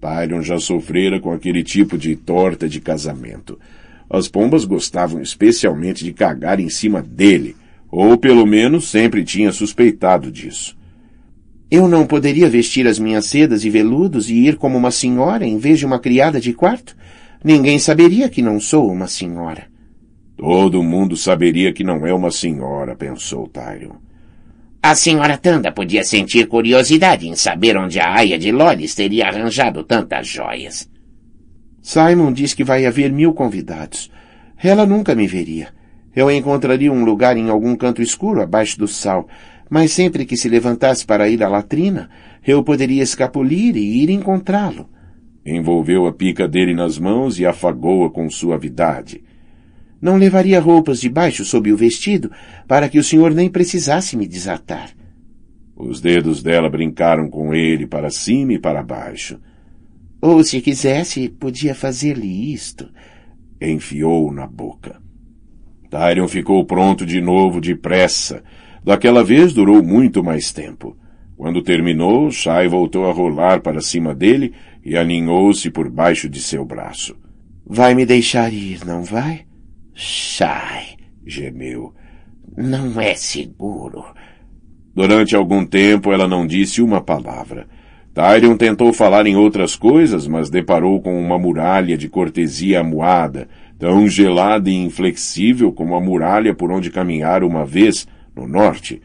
Speaker 1: Byron já sofrera com aquele tipo de torta de casamento. As pombas gostavam especialmente de cagar em cima dele, ou pelo menos sempre tinha suspeitado disso. Eu não poderia vestir as minhas sedas e veludos e ir como uma senhora em vez de uma criada de quarto? Ninguém saberia que não sou uma senhora. Todo mundo saberia
Speaker 2: que não é uma senhora, pensou Tyrion. A senhora Tanda podia sentir curiosidade em saber onde a aia de Lores teria arranjado tantas joias.
Speaker 1: Simon diz que vai haver mil convidados. Ela nunca me veria. Eu encontraria um lugar em algum canto escuro abaixo do sal, mas sempre que se levantasse para ir à latrina, eu poderia escapulir e ir encontrá-lo. Envolveu a pica dele nas mãos e afagou-a com suavidade. Não levaria roupas de baixo sob o vestido para que o senhor nem precisasse me desatar. Os dedos dela brincaram com ele para cima e para baixo. Ou se quisesse, podia fazer-lhe isto. Enfiou-o na boca. Tyrion ficou pronto de novo depressa. Daquela vez durou muito mais tempo. Quando terminou, Shai voltou a rolar para cima dele, e aninhou-se por baixo de seu braço. Vai me deixar ir, não vai? Sai, gemeu. Não é seguro. Durante algum tempo ela não disse uma palavra. Tyrion tentou falar em outras coisas, mas deparou com uma muralha de cortesia amuada, tão gelada e inflexível como a muralha por onde caminhara uma vez, no norte.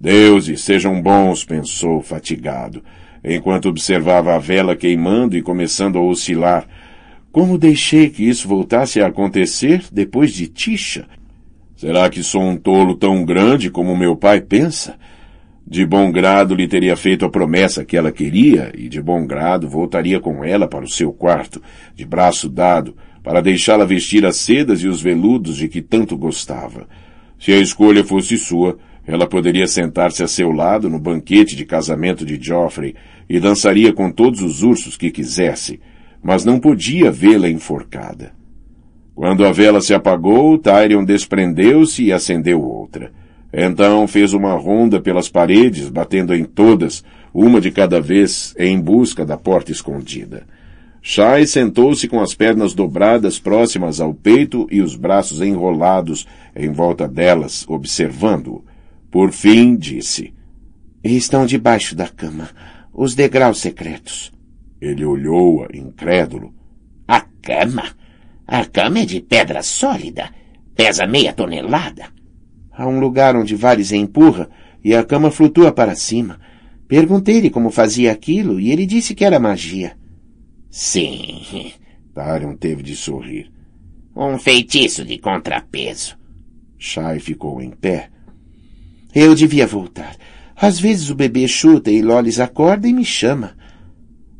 Speaker 1: Deuses sejam bons, pensou, fatigado enquanto observava a vela queimando e começando a oscilar. Como deixei que isso voltasse a acontecer depois de Tisha? Será que sou um tolo tão grande como meu pai pensa? De bom grado lhe teria feito a promessa que ela queria, e de bom grado voltaria com ela para o seu quarto, de braço dado, para deixá-la vestir as sedas e os veludos de que tanto gostava. Se a escolha fosse sua, ela poderia sentar-se a seu lado no banquete de casamento de Geoffrey e dançaria com todos os ursos que quisesse, mas não podia vê-la enforcada. Quando a vela se apagou, Tyrion desprendeu-se e acendeu outra. Então fez uma ronda pelas paredes, batendo em todas, uma de cada vez, em busca da porta escondida. Shai sentou-se com as pernas dobradas próximas ao peito e os braços enrolados em volta delas, observando-o. Por fim, disse: Estão debaixo
Speaker 2: da cama, os degraus secretos. Ele olhou-a, incrédulo. A cama? A cama é de pedra sólida. Pesa meia tonelada.
Speaker 1: Há um lugar onde Vales empurra e a cama flutua para cima. Perguntei-lhe como fazia aquilo e ele disse que era magia.
Speaker 2: Sim.
Speaker 1: Tarion teve de sorrir.
Speaker 2: Um feitiço de contrapeso.
Speaker 1: Shai ficou em pé, eu
Speaker 2: devia voltar.
Speaker 1: Às vezes o bebê chuta e Lolis acorda e me chama.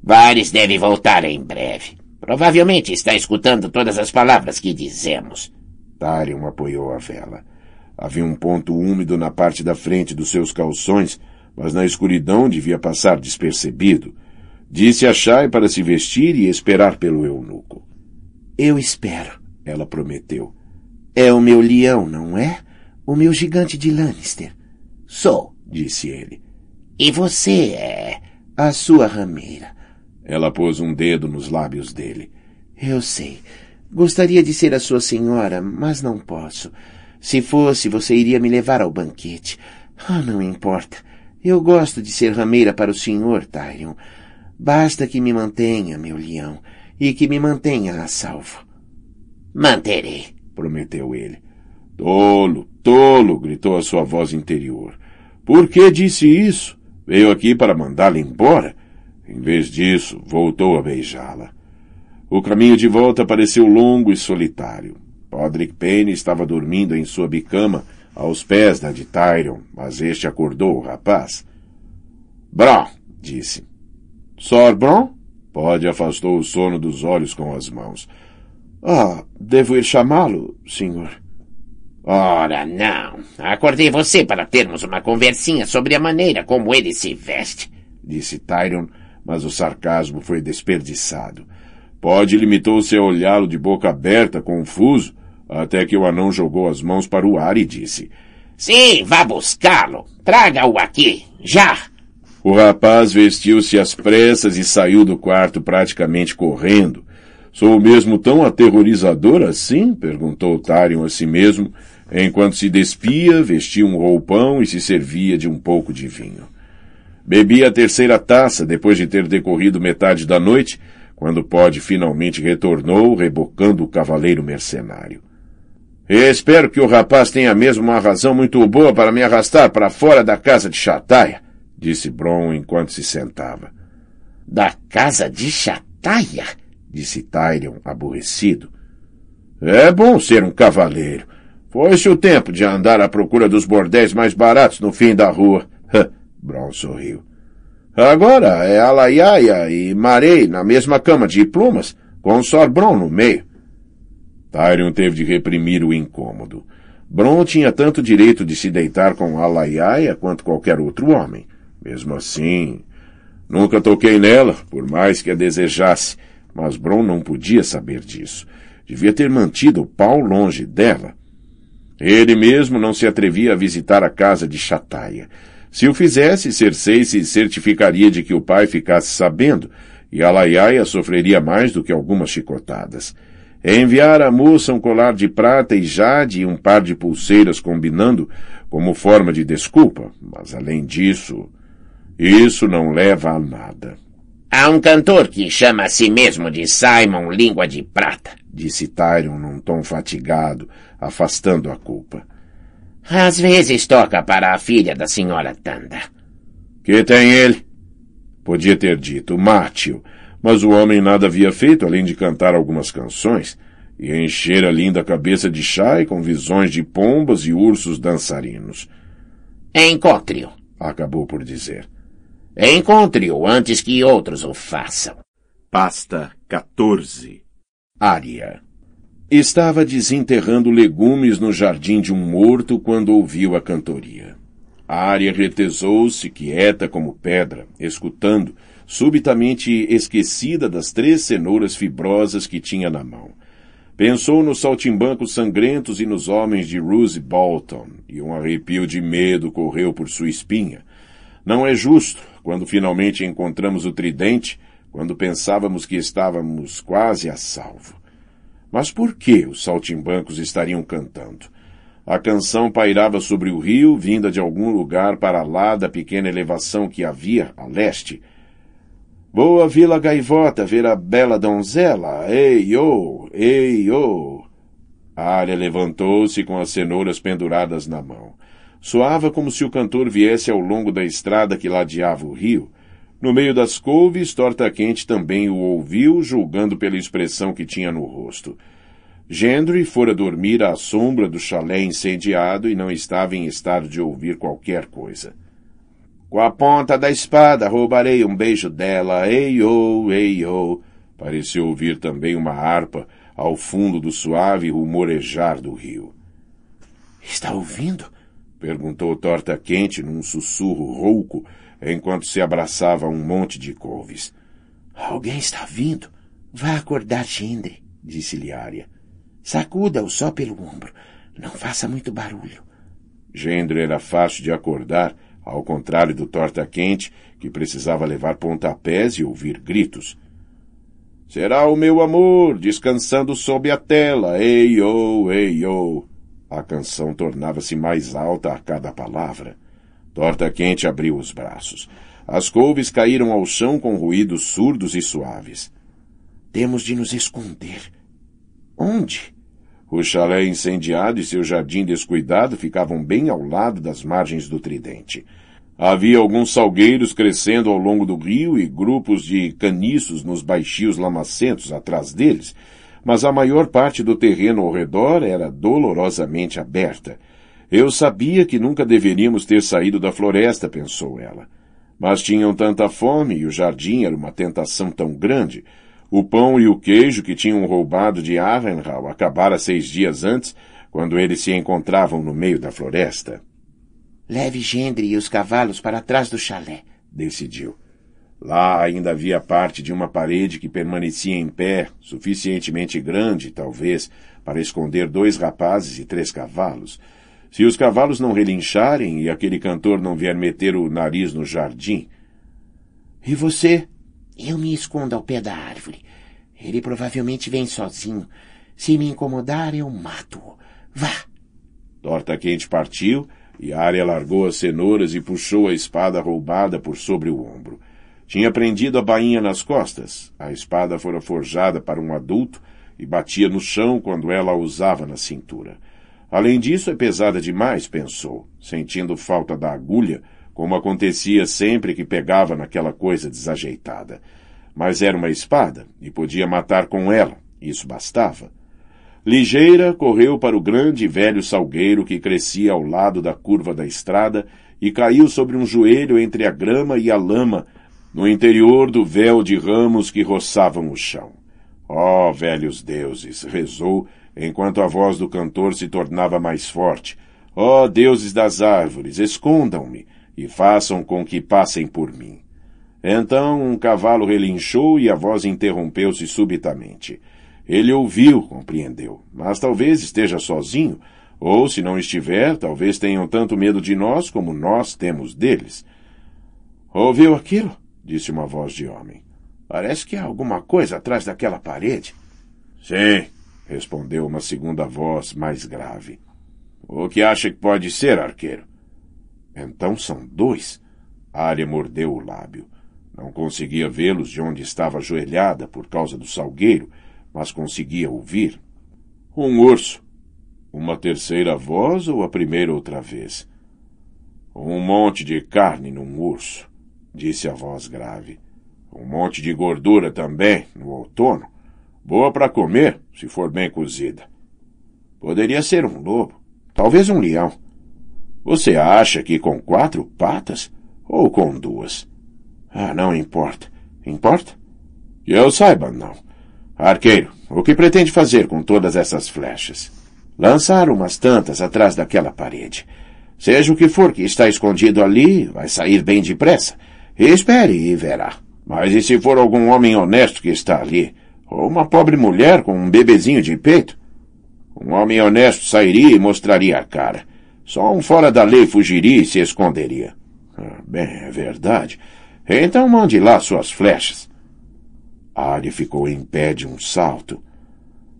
Speaker 2: Vares deve voltar em breve. Provavelmente está escutando todas as palavras que dizemos. Tarion apoiou a vela.
Speaker 1: Havia um ponto úmido na parte da frente dos seus calções, mas na escuridão devia passar despercebido. Disse a Shai para se vestir e esperar pelo eunuco. Eu espero, ela prometeu. É o meu leão, não é? O meu gigante de Lannister. Sou, disse ele.
Speaker 2: E você
Speaker 1: é a sua rameira. Ela pôs um dedo nos lábios dele.
Speaker 2: Eu sei. Gostaria de ser a sua senhora, mas não posso. Se fosse, você iria me levar ao banquete. Ah, não importa. Eu gosto de ser
Speaker 1: rameira para o senhor, Tyrion. Basta que me mantenha, meu leão, e que me mantenha a salvo.
Speaker 2: Manterei,
Speaker 1: prometeu ele. Tolo, Tolo! gritou a sua voz interior. Por que disse isso? Veio aqui para mandá-la embora? Em vez disso, voltou a beijá-la. O caminho de volta pareceu longo e solitário. Podrick Payne estava dormindo em sua bicama, aos pés da de Tyron, mas este acordou o rapaz. Brown, disse. Sor Brown? Pod afastou o sono dos olhos com as mãos. Ah, devo ir chamá-lo, senhor.
Speaker 2: Ora, não. Acordei você para termos uma conversinha sobre a maneira como ele se veste,
Speaker 1: disse Tyron, mas o sarcasmo foi desperdiçado. pode limitou-se a olhá-lo de boca aberta, confuso, até que o anão jogou as mãos para o ar
Speaker 2: e disse: Sim, vá buscá-lo. Traga-o aqui, já.
Speaker 1: O rapaz vestiu-se às pressas e saiu do quarto praticamente correndo. Sou mesmo tão aterrorizador assim? perguntou Tarion a si mesmo, Enquanto se despia, vestia um roupão e se servia de um pouco de vinho. bebia a terceira taça depois de ter decorrido metade da noite, quando Pod finalmente retornou, rebocando o cavaleiro mercenário. espero que o rapaz tenha mesmo uma razão muito boa para me arrastar para fora da casa de Chataia, disse Bron enquanto se sentava. Da casa de Chataia? disse Tyrion, aborrecido. É bom ser um cavaleiro. Foi-se o tempo de andar à procura dos bordéis mais baratos no fim da rua. Brown sorriu. Agora é Alaiaia e Marei na mesma cama de plumas, com Sorbron no meio. Tyrion teve de reprimir o incômodo. Bron tinha tanto direito de se deitar com Alaiaia quanto qualquer outro homem. Mesmo assim, nunca toquei nela, por mais que a desejasse, mas Bron não podia saber disso. Devia ter mantido o pau longe dela. Ele mesmo não se atrevia a visitar a casa de Chataia. Se o fizesse, Cersei se certificaria de que o pai ficasse sabendo, e Alaiaia sofreria mais do que algumas chicotadas. Enviara à moça um colar de prata e jade e um par de pulseiras combinando como forma de desculpa, mas além disso, isso não leva a nada.
Speaker 2: Há um cantor que chama a si mesmo de Simon Língua de Prata,
Speaker 1: disse Tyron num tom fatigado, afastando a culpa.
Speaker 2: Às vezes toca para a filha da senhora Tanda.
Speaker 1: Que tem ele? Podia ter dito mate-o, mas o homem nada havia feito além de cantar algumas canções e encher a linda cabeça de chai com visões de pombas e ursos dançarinos. Encontre-o, acabou por dizer. Encontre-o antes que outros o façam. Pasta 14 Ária. Estava desenterrando legumes no jardim de um morto quando ouviu a cantoria. A área retesou-se, quieta como pedra, escutando, subitamente esquecida das três cenouras fibrosas que tinha na mão. Pensou nos saltimbancos sangrentos e nos homens de Rose Bolton, e um arrepio de medo correu por sua espinha. Não é justo, quando finalmente encontramos o tridente, quando pensávamos que estávamos quase a salvo. Mas por que os saltimbancos estariam cantando? A canção pairava sobre o rio, vinda de algum lugar para lá da pequena elevação que havia a leste. Boa Vila Gaivota ver a bela donzela, ei, ô, oh, ei, ô. Oh. A área levantou-se com as cenouras penduradas na mão. Soava como se o cantor viesse ao longo da estrada que ladeava o rio, no meio das couves, Torta Quente também o ouviu, julgando pela expressão que tinha no rosto. Gendry fora dormir à sombra do chalé incendiado e não estava em estado de ouvir qualquer coisa. Com a ponta da espada roubarei um beijo dela, ei oh, ei oh. Pareceu ouvir também uma harpa ao fundo do suave rumorejar do rio. Está ouvindo? perguntou Torta Quente num sussurro rouco enquanto se abraçava a um monte de couves. Alguém está vindo. Vá acordar Gendre, disse-lhe Arya. Sacuda-o só pelo ombro. Não faça muito barulho. Gendre era fácil de acordar, ao contrário do Torta Quente, que precisava levar pontapés e ouvir gritos. Será o meu amor descansando sob a tela, ei-oh, ei-oh. A canção tornava-se mais alta a cada palavra. Torta Quente abriu os braços. As couves caíram ao chão com ruídos surdos e suaves. Temos de nos esconder. Onde? O chalé incendiado e seu jardim descuidado ficavam bem ao lado das margens do tridente. Havia alguns salgueiros crescendo ao longo do rio e grupos de caniços nos baixios lamacentos atrás deles, mas a maior parte do terreno ao redor era dolorosamente aberta, eu sabia que nunca deveríamos ter saído da floresta, pensou ela. Mas tinham tanta fome e o jardim era uma tentação tão grande. O pão e o queijo que tinham roubado de Avenhal acabara seis dias antes, quando eles se encontravam no meio da floresta.
Speaker 2: Leve Gendry e os
Speaker 1: cavalos para trás do chalé, decidiu. Lá ainda havia parte de uma parede que permanecia em pé, suficientemente grande, talvez, para esconder dois rapazes e três cavalos. Se os cavalos não relincharem e aquele cantor não vier meter o nariz no jardim.
Speaker 2: E você? Eu me escondo ao pé da árvore. Ele provavelmente vem sozinho. Se me incomodar, eu mato-o. Vá! Torta Quente
Speaker 1: partiu e a largou as cenouras e puxou a espada roubada por sobre o ombro. Tinha prendido a bainha nas costas. A espada fora forjada para um adulto e batia no chão quando ela a usava na cintura. Além disso, é pesada demais, pensou, sentindo falta da agulha, como acontecia sempre que pegava naquela coisa desajeitada. Mas era uma espada e podia matar com ela, isso bastava. Ligeira correu para o grande e velho salgueiro que crescia ao lado da curva da estrada e caiu sobre um joelho entre a grama e a lama, no interior do véu de ramos que roçavam o chão. Ó oh, velhos deuses! rezou, enquanto a voz do cantor se tornava mais forte. Ó oh, deuses das árvores, escondam-me e façam com que passem por mim. Então um cavalo relinchou e a voz interrompeu-se subitamente. Ele ouviu, compreendeu, mas talvez esteja sozinho, ou se não estiver, talvez tenham tanto medo de nós como nós temos deles. Ouviu aquilo? disse uma voz de homem. Parece que há alguma coisa atrás daquela parede. Sim, respondeu uma segunda voz mais grave. O que acha que pode ser, arqueiro? Então são dois? Arya mordeu o lábio. Não conseguia vê-los de onde estava ajoelhada por causa do salgueiro, mas conseguia ouvir. Um urso. Uma terceira voz ou a primeira outra vez? Um monte de carne num urso, disse a voz grave. Um monte de gordura também, no outono. Boa para comer, se for bem cozida. Poderia ser um lobo, talvez um leão. Você acha que com quatro patas ou com duas? Ah, não importa. Importa? Que eu saiba, não. Arqueiro, o que pretende fazer com todas essas flechas? Lançar umas tantas atrás daquela parede. Seja o que for que está escondido ali, vai sair bem depressa. Espere e verá. Mas e se for algum homem honesto que está ali? Ou uma pobre mulher com um bebezinho de peito? Um homem honesto sairia e mostraria a cara. Só um fora da lei fugiria e se esconderia. Ah, bem, é verdade. Então mande lá suas flechas. Ari ficou em pé de um salto.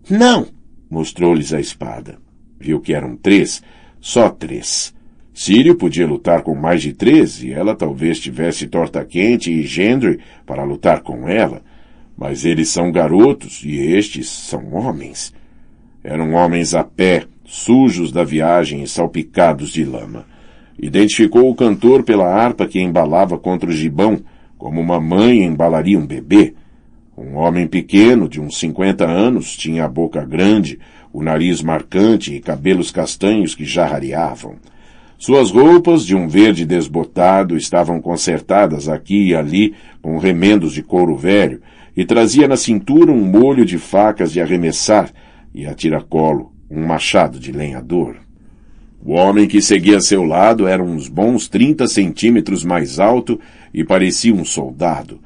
Speaker 1: Não! Mostrou-lhes a espada. Viu que eram três, só três. Sírio podia lutar com mais de três e ela talvez tivesse Torta Quente e Gendry para lutar com ela, mas eles são garotos e estes são homens. Eram homens a pé, sujos da viagem e salpicados de lama. Identificou o cantor pela harpa que embalava contra o gibão, como uma mãe embalaria um bebê. Um homem pequeno, de uns cinquenta anos, tinha a boca grande, o nariz marcante e cabelos castanhos que já rareavam. Suas roupas, de um verde desbotado, estavam consertadas aqui e ali com remendos de couro velho, e trazia na cintura um molho de facas de arremessar e a tiracolo, um machado de lenhador. O homem que seguia a seu lado era uns bons trinta centímetros mais alto e parecia um soldado.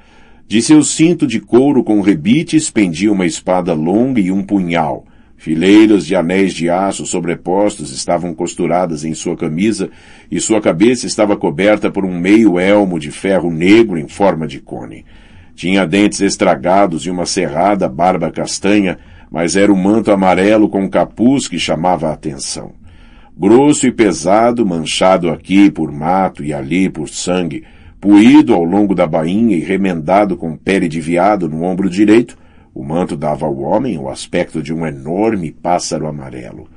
Speaker 1: De seu cinto de couro com rebites pendia uma espada longa e um punhal. Fileiras de anéis de aço sobrepostos estavam costuradas em sua camisa e sua cabeça estava coberta por um meio elmo de ferro negro em forma de cone. Tinha dentes estragados e uma cerrada barba castanha, mas era o um manto amarelo com capuz que chamava a atenção. Grosso e pesado, manchado aqui por mato e ali por sangue, puído ao longo da bainha e remendado com pele de viado no ombro direito, o manto dava ao homem o aspecto de um enorme pássaro amarelo.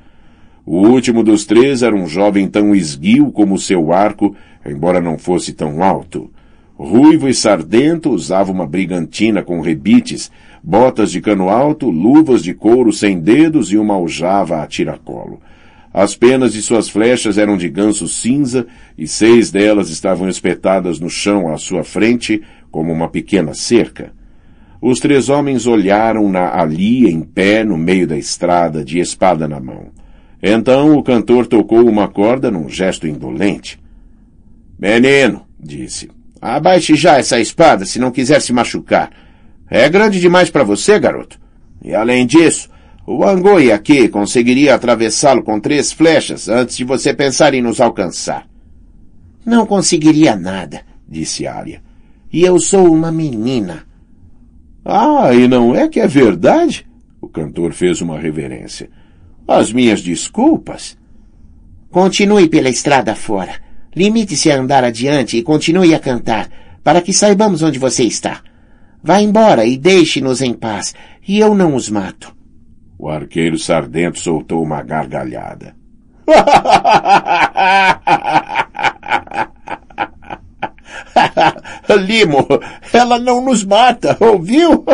Speaker 1: O último dos três era um jovem tão esguio como seu arco, embora não fosse tão alto. Ruivo e sardento usava uma brigantina com rebites, botas de cano alto, luvas de couro sem dedos e uma aljava a tiracolo. As penas de suas flechas eram de ganso cinza e seis delas estavam espetadas no chão à sua frente como uma pequena cerca. Os três homens olharam-na ali em pé no meio da estrada, de espada na mão. Então o cantor tocou uma corda num gesto indolente. Menino, disse, Abaixe já essa espada se não quiser se machucar. É grande demais para você, garoto. E além disso, o Angoi aqui conseguiria atravessá-lo com três flechas antes de você pensar em nos alcançar. Não conseguiria nada, disse Arya. E eu sou uma menina. Ah, e não é que é verdade? O cantor fez uma reverência. As minhas desculpas. Continue
Speaker 2: pela estrada fora. Limite-se a andar adiante e continue a cantar, para que saibamos onde você está. Vá embora e deixe-nos em paz, e eu não os mato.
Speaker 1: O arqueiro sardento soltou uma gargalhada. Limo, ela não nos mata, ouviu?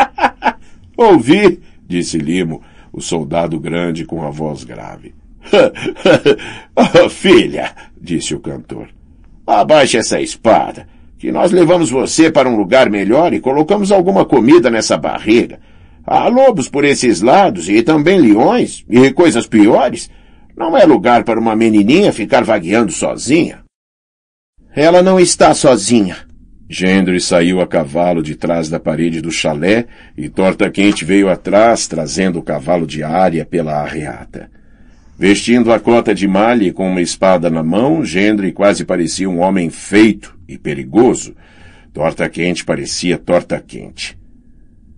Speaker 1: Ouvi, disse Limo, o soldado grande com a voz grave. oh, filha, disse o cantor, abaixe essa espada, que nós levamos você para um lugar melhor e colocamos alguma comida nessa barriga. Há lobos por esses lados e também leões e coisas piores. Não é lugar para uma menininha ficar vagueando sozinha. Ela não está sozinha. Gendry saiu a cavalo de trás da parede do chalé e Torta Quente veio atrás, trazendo o cavalo de área pela arreata. Vestindo a cota de malha e com uma espada na mão, Gendre quase parecia um homem feito e perigoso. Torta quente parecia torta quente.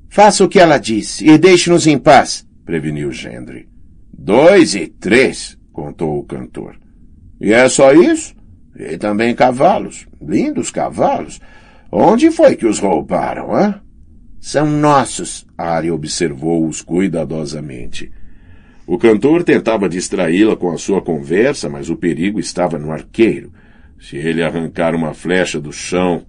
Speaker 1: Faça o que ela disse e deixe-nos em paz, preveniu Gendre. Dois e três, contou o cantor. E é só isso? E também cavalos, lindos cavalos. Onde foi que os roubaram, hã? São nossos, Ari observou-os cuidadosamente. O cantor tentava distraí-la com a sua conversa, mas o perigo estava no arqueiro. Se ele arrancar uma flecha do chão.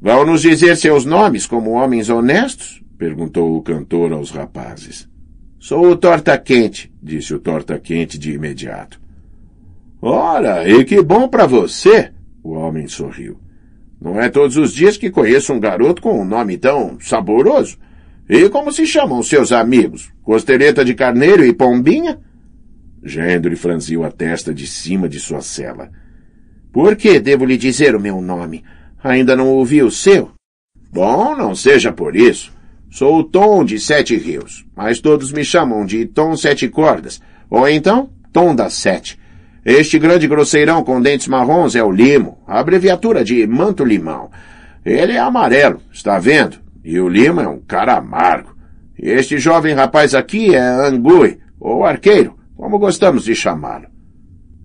Speaker 1: Vão nos dizer seus nomes como homens honestos? perguntou o cantor aos rapazes. Sou o Torta Quente, disse o Torta Quente de imediato. Ora, e que bom para você! O homem sorriu. Não é todos os dias que conheço um garoto com um nome tão saboroso. E como se chamam seus amigos? Costeleta de carneiro e pombinha? Gendry franziu a testa de cima de sua cela. Por que devo lhe dizer o meu nome? Ainda não ouvi o seu? Bom, não seja por isso. Sou o Tom de Sete Rios, mas todos me chamam de Tom Sete Cordas, ou então Tom das Sete. Este grande grosseirão com dentes marrons é o Limo, a abreviatura de Manto Limão. Ele é amarelo, está vendo? E o Lima é um cara amargo. Este jovem rapaz aqui é Angui, ou arqueiro, como gostamos de chamá-lo.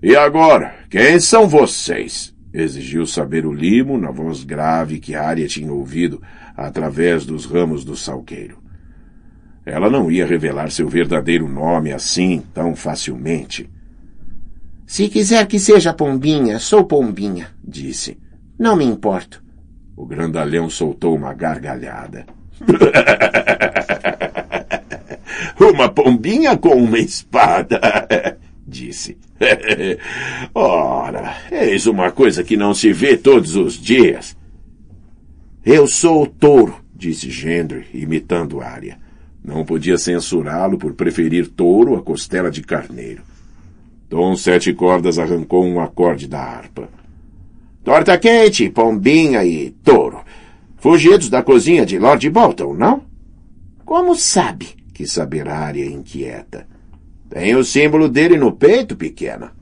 Speaker 1: E agora, quem são vocês? Exigiu saber o Limo na voz grave que Arya tinha ouvido através dos ramos do salgueiro. Ela não ia revelar seu verdadeiro nome assim tão facilmente. Se quiser que seja Pombinha, sou Pombinha, disse. Não me importo. O grandalhão soltou uma gargalhada. uma pombinha com uma espada, disse. Ora, eis uma coisa que não se vê todos os dias. Eu sou o touro, disse Gendry, imitando Arya. Não podia censurá-lo por preferir touro a costela de carneiro. Tom Sete Cordas arrancou um acorde da harpa. Torta quente, pombinha e touro. Fugidos da cozinha de Lord Bolton, não? Como sabe? Que saber a área inquieta. Tem o símbolo dele no peito, pequena.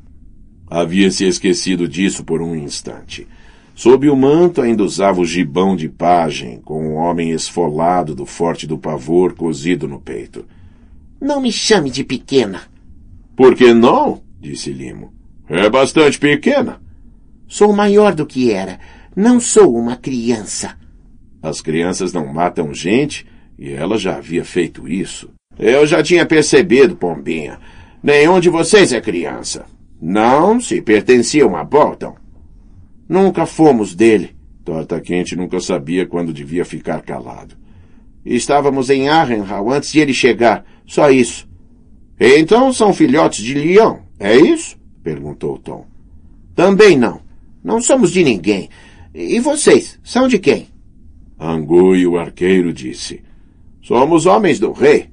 Speaker 1: Havia se esquecido disso por um instante. Sob o manto ainda usava o gibão de pajem, com o um homem esfolado do forte do pavor cozido no peito.
Speaker 2: Não me chame de pequena.
Speaker 1: Por que não? disse Limo. É bastante pequena.
Speaker 2: Sou maior do que era. Não sou uma criança.
Speaker 1: As crianças não matam gente e ela já havia feito isso. Eu já tinha percebido, Pombinha. Nenhum de vocês é criança. Não se pertenciam a Bolton. Nunca fomos dele. Torta Quente nunca sabia quando devia ficar calado. Estávamos em Arrenhal antes de ele chegar. Só isso. Então são filhotes de leão, é isso? Perguntou Tom. Também não. Não somos de ninguém. E vocês, são de quem? Angui, o arqueiro, disse. Somos homens do rei.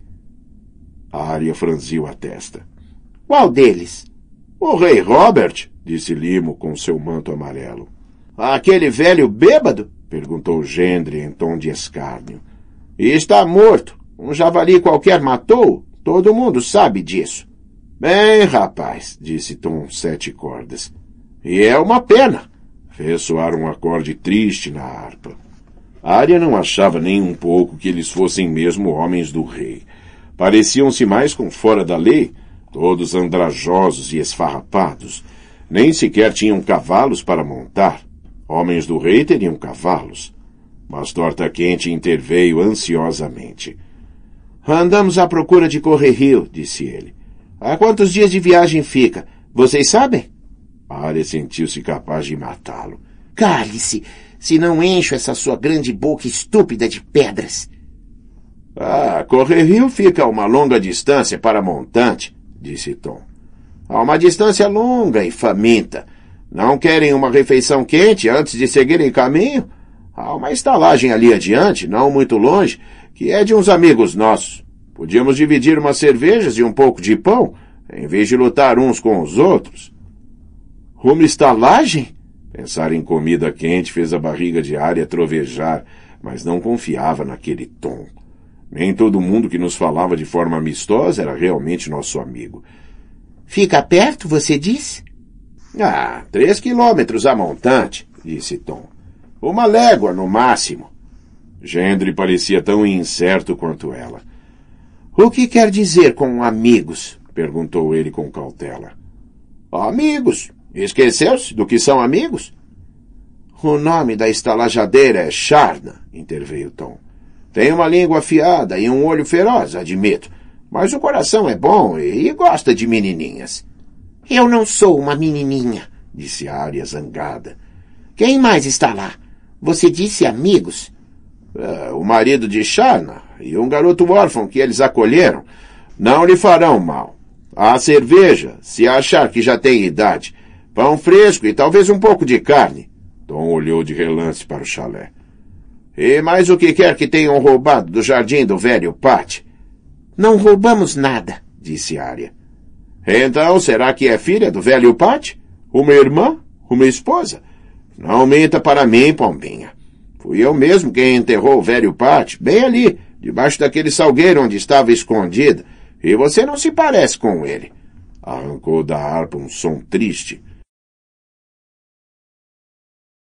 Speaker 1: A área franziu a testa. Qual deles? O rei Robert, disse Limo com seu manto amarelo. Aquele velho bêbado? perguntou Gendre em tom de escárnio. E está morto. Um javali qualquer matou. Todo mundo sabe disso. Bem, rapaz, disse Tom Sete Cordas. E é uma pena! Fez soar um acorde triste na harpa. Arya não achava nem um pouco que eles fossem mesmo homens do rei. Pareciam-se mais com fora da lei, todos andrajosos e esfarrapados. Nem sequer tinham cavalos para montar. Homens do rei teriam cavalos. Mas Torta Quente interveio ansiosamente. Andamos à procura de Correrio, disse ele. A quantos dias de viagem fica? Vocês sabem? Ares sentiu-se capaz de matá-lo. Cale-se, se não encho essa sua grande boca estúpida de pedras. Ah, Correrio fica a uma longa distância para montante, disse Tom. A uma distância longa e faminta. Não querem uma refeição quente antes de seguirem caminho? Há uma estalagem ali adiante, não muito longe, que é de uns amigos nossos. Podíamos dividir umas cervejas e um pouco de pão, em vez de lutar uns com os outros. Uma estalagem? Pensar em comida quente fez a barriga de Arya trovejar, mas não confiava naquele tom. Nem todo mundo que nos falava de forma amistosa era realmente nosso amigo. Fica perto, você disse? Ah, três quilômetros a montante, disse Tom. Uma légua no máximo. Gendry parecia tão incerto quanto ela. O que quer dizer com amigos? perguntou ele com cautela. Amigos, Esqueceu-se do que são amigos? O nome da estalajadeira é Charna, interveio Tom. Tem uma língua afiada e um olho feroz, admito. Mas o coração é bom e gosta de menininhas. Eu não sou uma menininha, disse a área zangada. Quem mais está lá? Você disse amigos? É, o marido de Charna e um garoto órfão que eles acolheram. Não lhe farão mal. A cerveja, se achar que já tem idade. Pão fresco e talvez um pouco de carne. Tom olhou de relance para o chalé. E mais o que quer que tenham roubado do jardim do velho Pat. Não roubamos nada, disse Aria. Então, será que é filha do velho Pat? Uma irmã? Uma esposa? Não minta para mim, Pombinha. Fui eu mesmo quem enterrou o velho Pat, bem ali, debaixo daquele salgueiro onde estava escondida, e você não se parece com ele. Arrancou da harpa um som triste